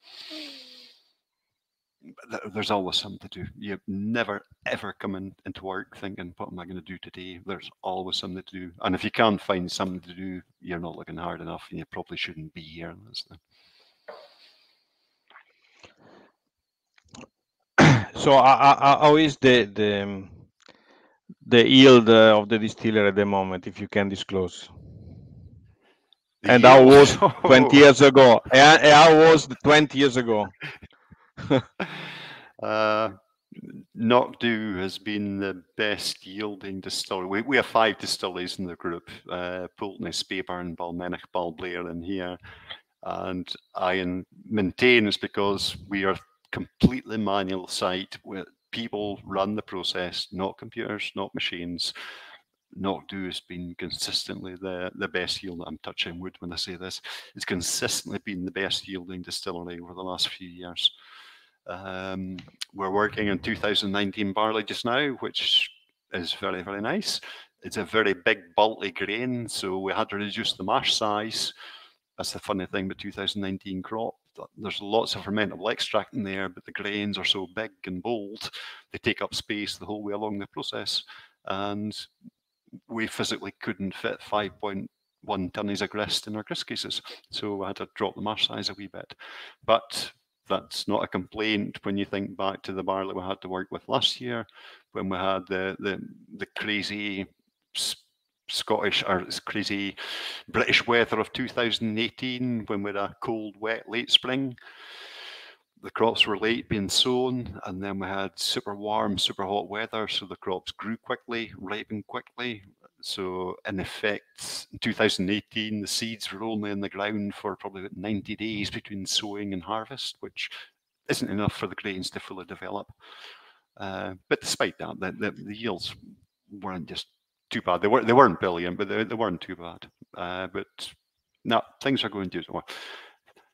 There's always something to do. You never ever come in, into work thinking, "What am I going to do today?" There's always something to do, and if you can't find something to do, you're not looking hard enough, and you probably shouldn't be here. That's the So how is the um, yield uh, of the distiller at the moment, if you can disclose? [LAUGHS] Oh. And how was 20 years ago? How was [LAUGHS] 20 years uh, ago? Knockdo has been the best yielding distillery. We have five distilleries in the group, uh, Pulteney, Speyburn, Balmennych, Balblair in here. And I maintain it's because we are completely manual site where people run the process, not computers, not machines. do has been consistently the, the best yield. I'm touching wood when I say this. It's consistently been the best yielding distillery over the last few years. Um, we're working on 2019 barley just now, which is very, very nice. It's a very big, bulky grain, so we had to reduce the mash size. That's the funny thing with 2019 crop there's lots of fermentable extract in there, but the grains are so big and bold, they take up space the whole way along the process. And we physically couldn't fit 5.1 tonnes of grist in our grist cases. So I had to drop the mash size a wee bit. But that's not a complaint when you think back to the barley we had to work with last year, when we had the, the, the crazy Scottish or it's crazy British weather of 2018 when we're a cold, wet late spring. The crops were late being sown, and then we had super warm, super hot weather, so the crops grew quickly, ripened quickly. So, in effect, in 2018, the seeds were only in the ground for probably 90 days between sowing and harvest, which isn't enough for the grains to fully develop. Uh, but despite that, the, the, the yields weren't just too bad. They weren't they weren't brilliant, but they, they weren't too bad. Uh, but no, things are going to well,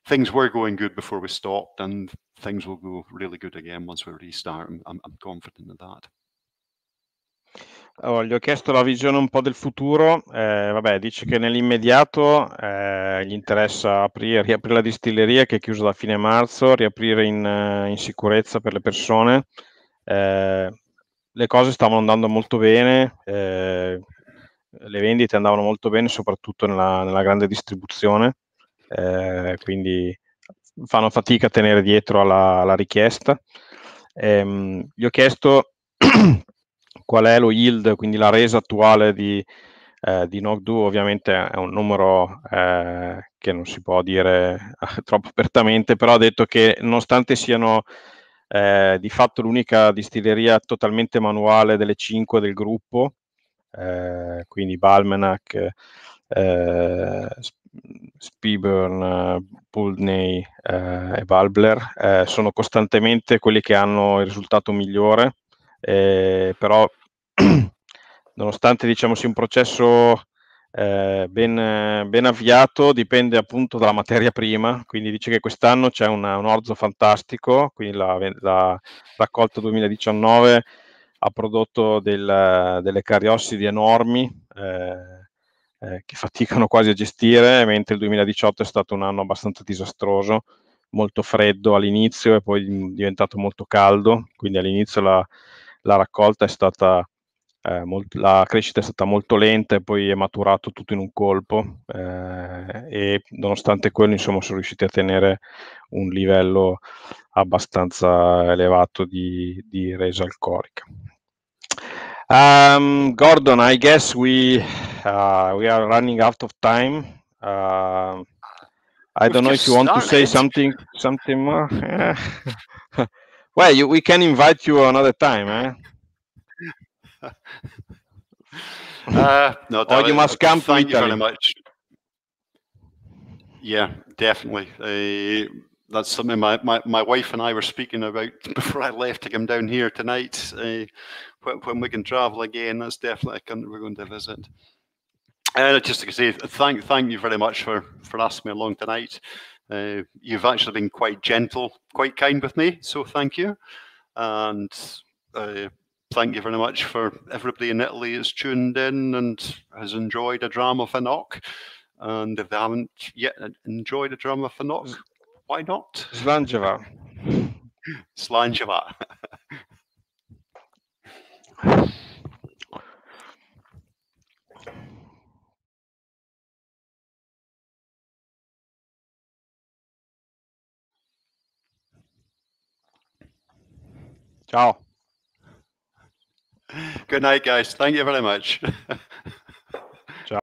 things were going good before we stopped, and things will go really good again once we restart. I'm, I'm confident of that. Oh, gli ho chiesto la visione un po' del futuro, eh, vabbè, dice che nell'immediato eh, gli interessa aprire, riaprire la distilleria che è chiusa da fine marzo, riaprire in, eh, in sicurezza per le persone, eh, le cose stavano andando molto bene, eh, le vendite andavano molto bene, soprattutto nella, nella grande distribuzione, eh, quindi fanno fatica a tenere dietro alla, alla richiesta. Eh, gli ho chiesto [CLEARS THROAT] qual è lo yield, quindi la resa attuale di, eh, di Nogdu, ovviamente è un numero eh, che non si può dire [LAUGHS] troppo apertamente, però ha detto che nonostante siano eh, di fatto l'unica distilleria totalmente manuale delle cinque del gruppo, eh, quindi Balmenac, eh, Spiburn, Pulney eh, e Balbler, eh, sono costantemente quelli che hanno il risultato migliore, eh, però [CLEARS THROAT] nonostante diciamo sia un processo eh, ben, ben, avviato, dipende appunto dalla materia prima, quindi dice che quest'anno c'è una, un orzo fantastico, quindi la, la raccolta 2019 ha prodotto del, delle cariossidi enormi eh, eh, che faticano quasi a gestire, mentre il 2018 è stato un anno abbastanza disastroso, molto freddo all'inizio e poi diventato molto caldo, quindi all'inizio la, la raccolta è stata eh, molt- la crescita è stata molto lenta e poi è maturato tutto in un colpo eh, e nonostante quello insomma sono riusciti a tenere un livello abbastanza elevato di, di resa alcolica. Um, Gordon, I guess we uh, we are running out of time. Uh, I We've don't know if you want to say something something more. Eh. [LAUGHS] well, you, we can invite you another time. Eh? uh, no, oh, you must come Thank you very much. Yeah, definitely. Uh, that's something my, my, my wife and I were speaking about [LAUGHS] before I left to come down here tonight. Uh, when, when, we can travel again, that's definitely a country we're going to visit. And just to say, thank thank you very much for, for asking me along tonight. Uh, you've actually been quite gentle, quite kind with me, so thank you. And uh, thank you very much for everybody in Italy who's tuned in and has enjoyed a drama for Knock. And if they haven't yet enjoyed a drama for Knock, why not? Slanjava. Slanjava. Ciao. Good night, guys. Thank you very much. [LAUGHS]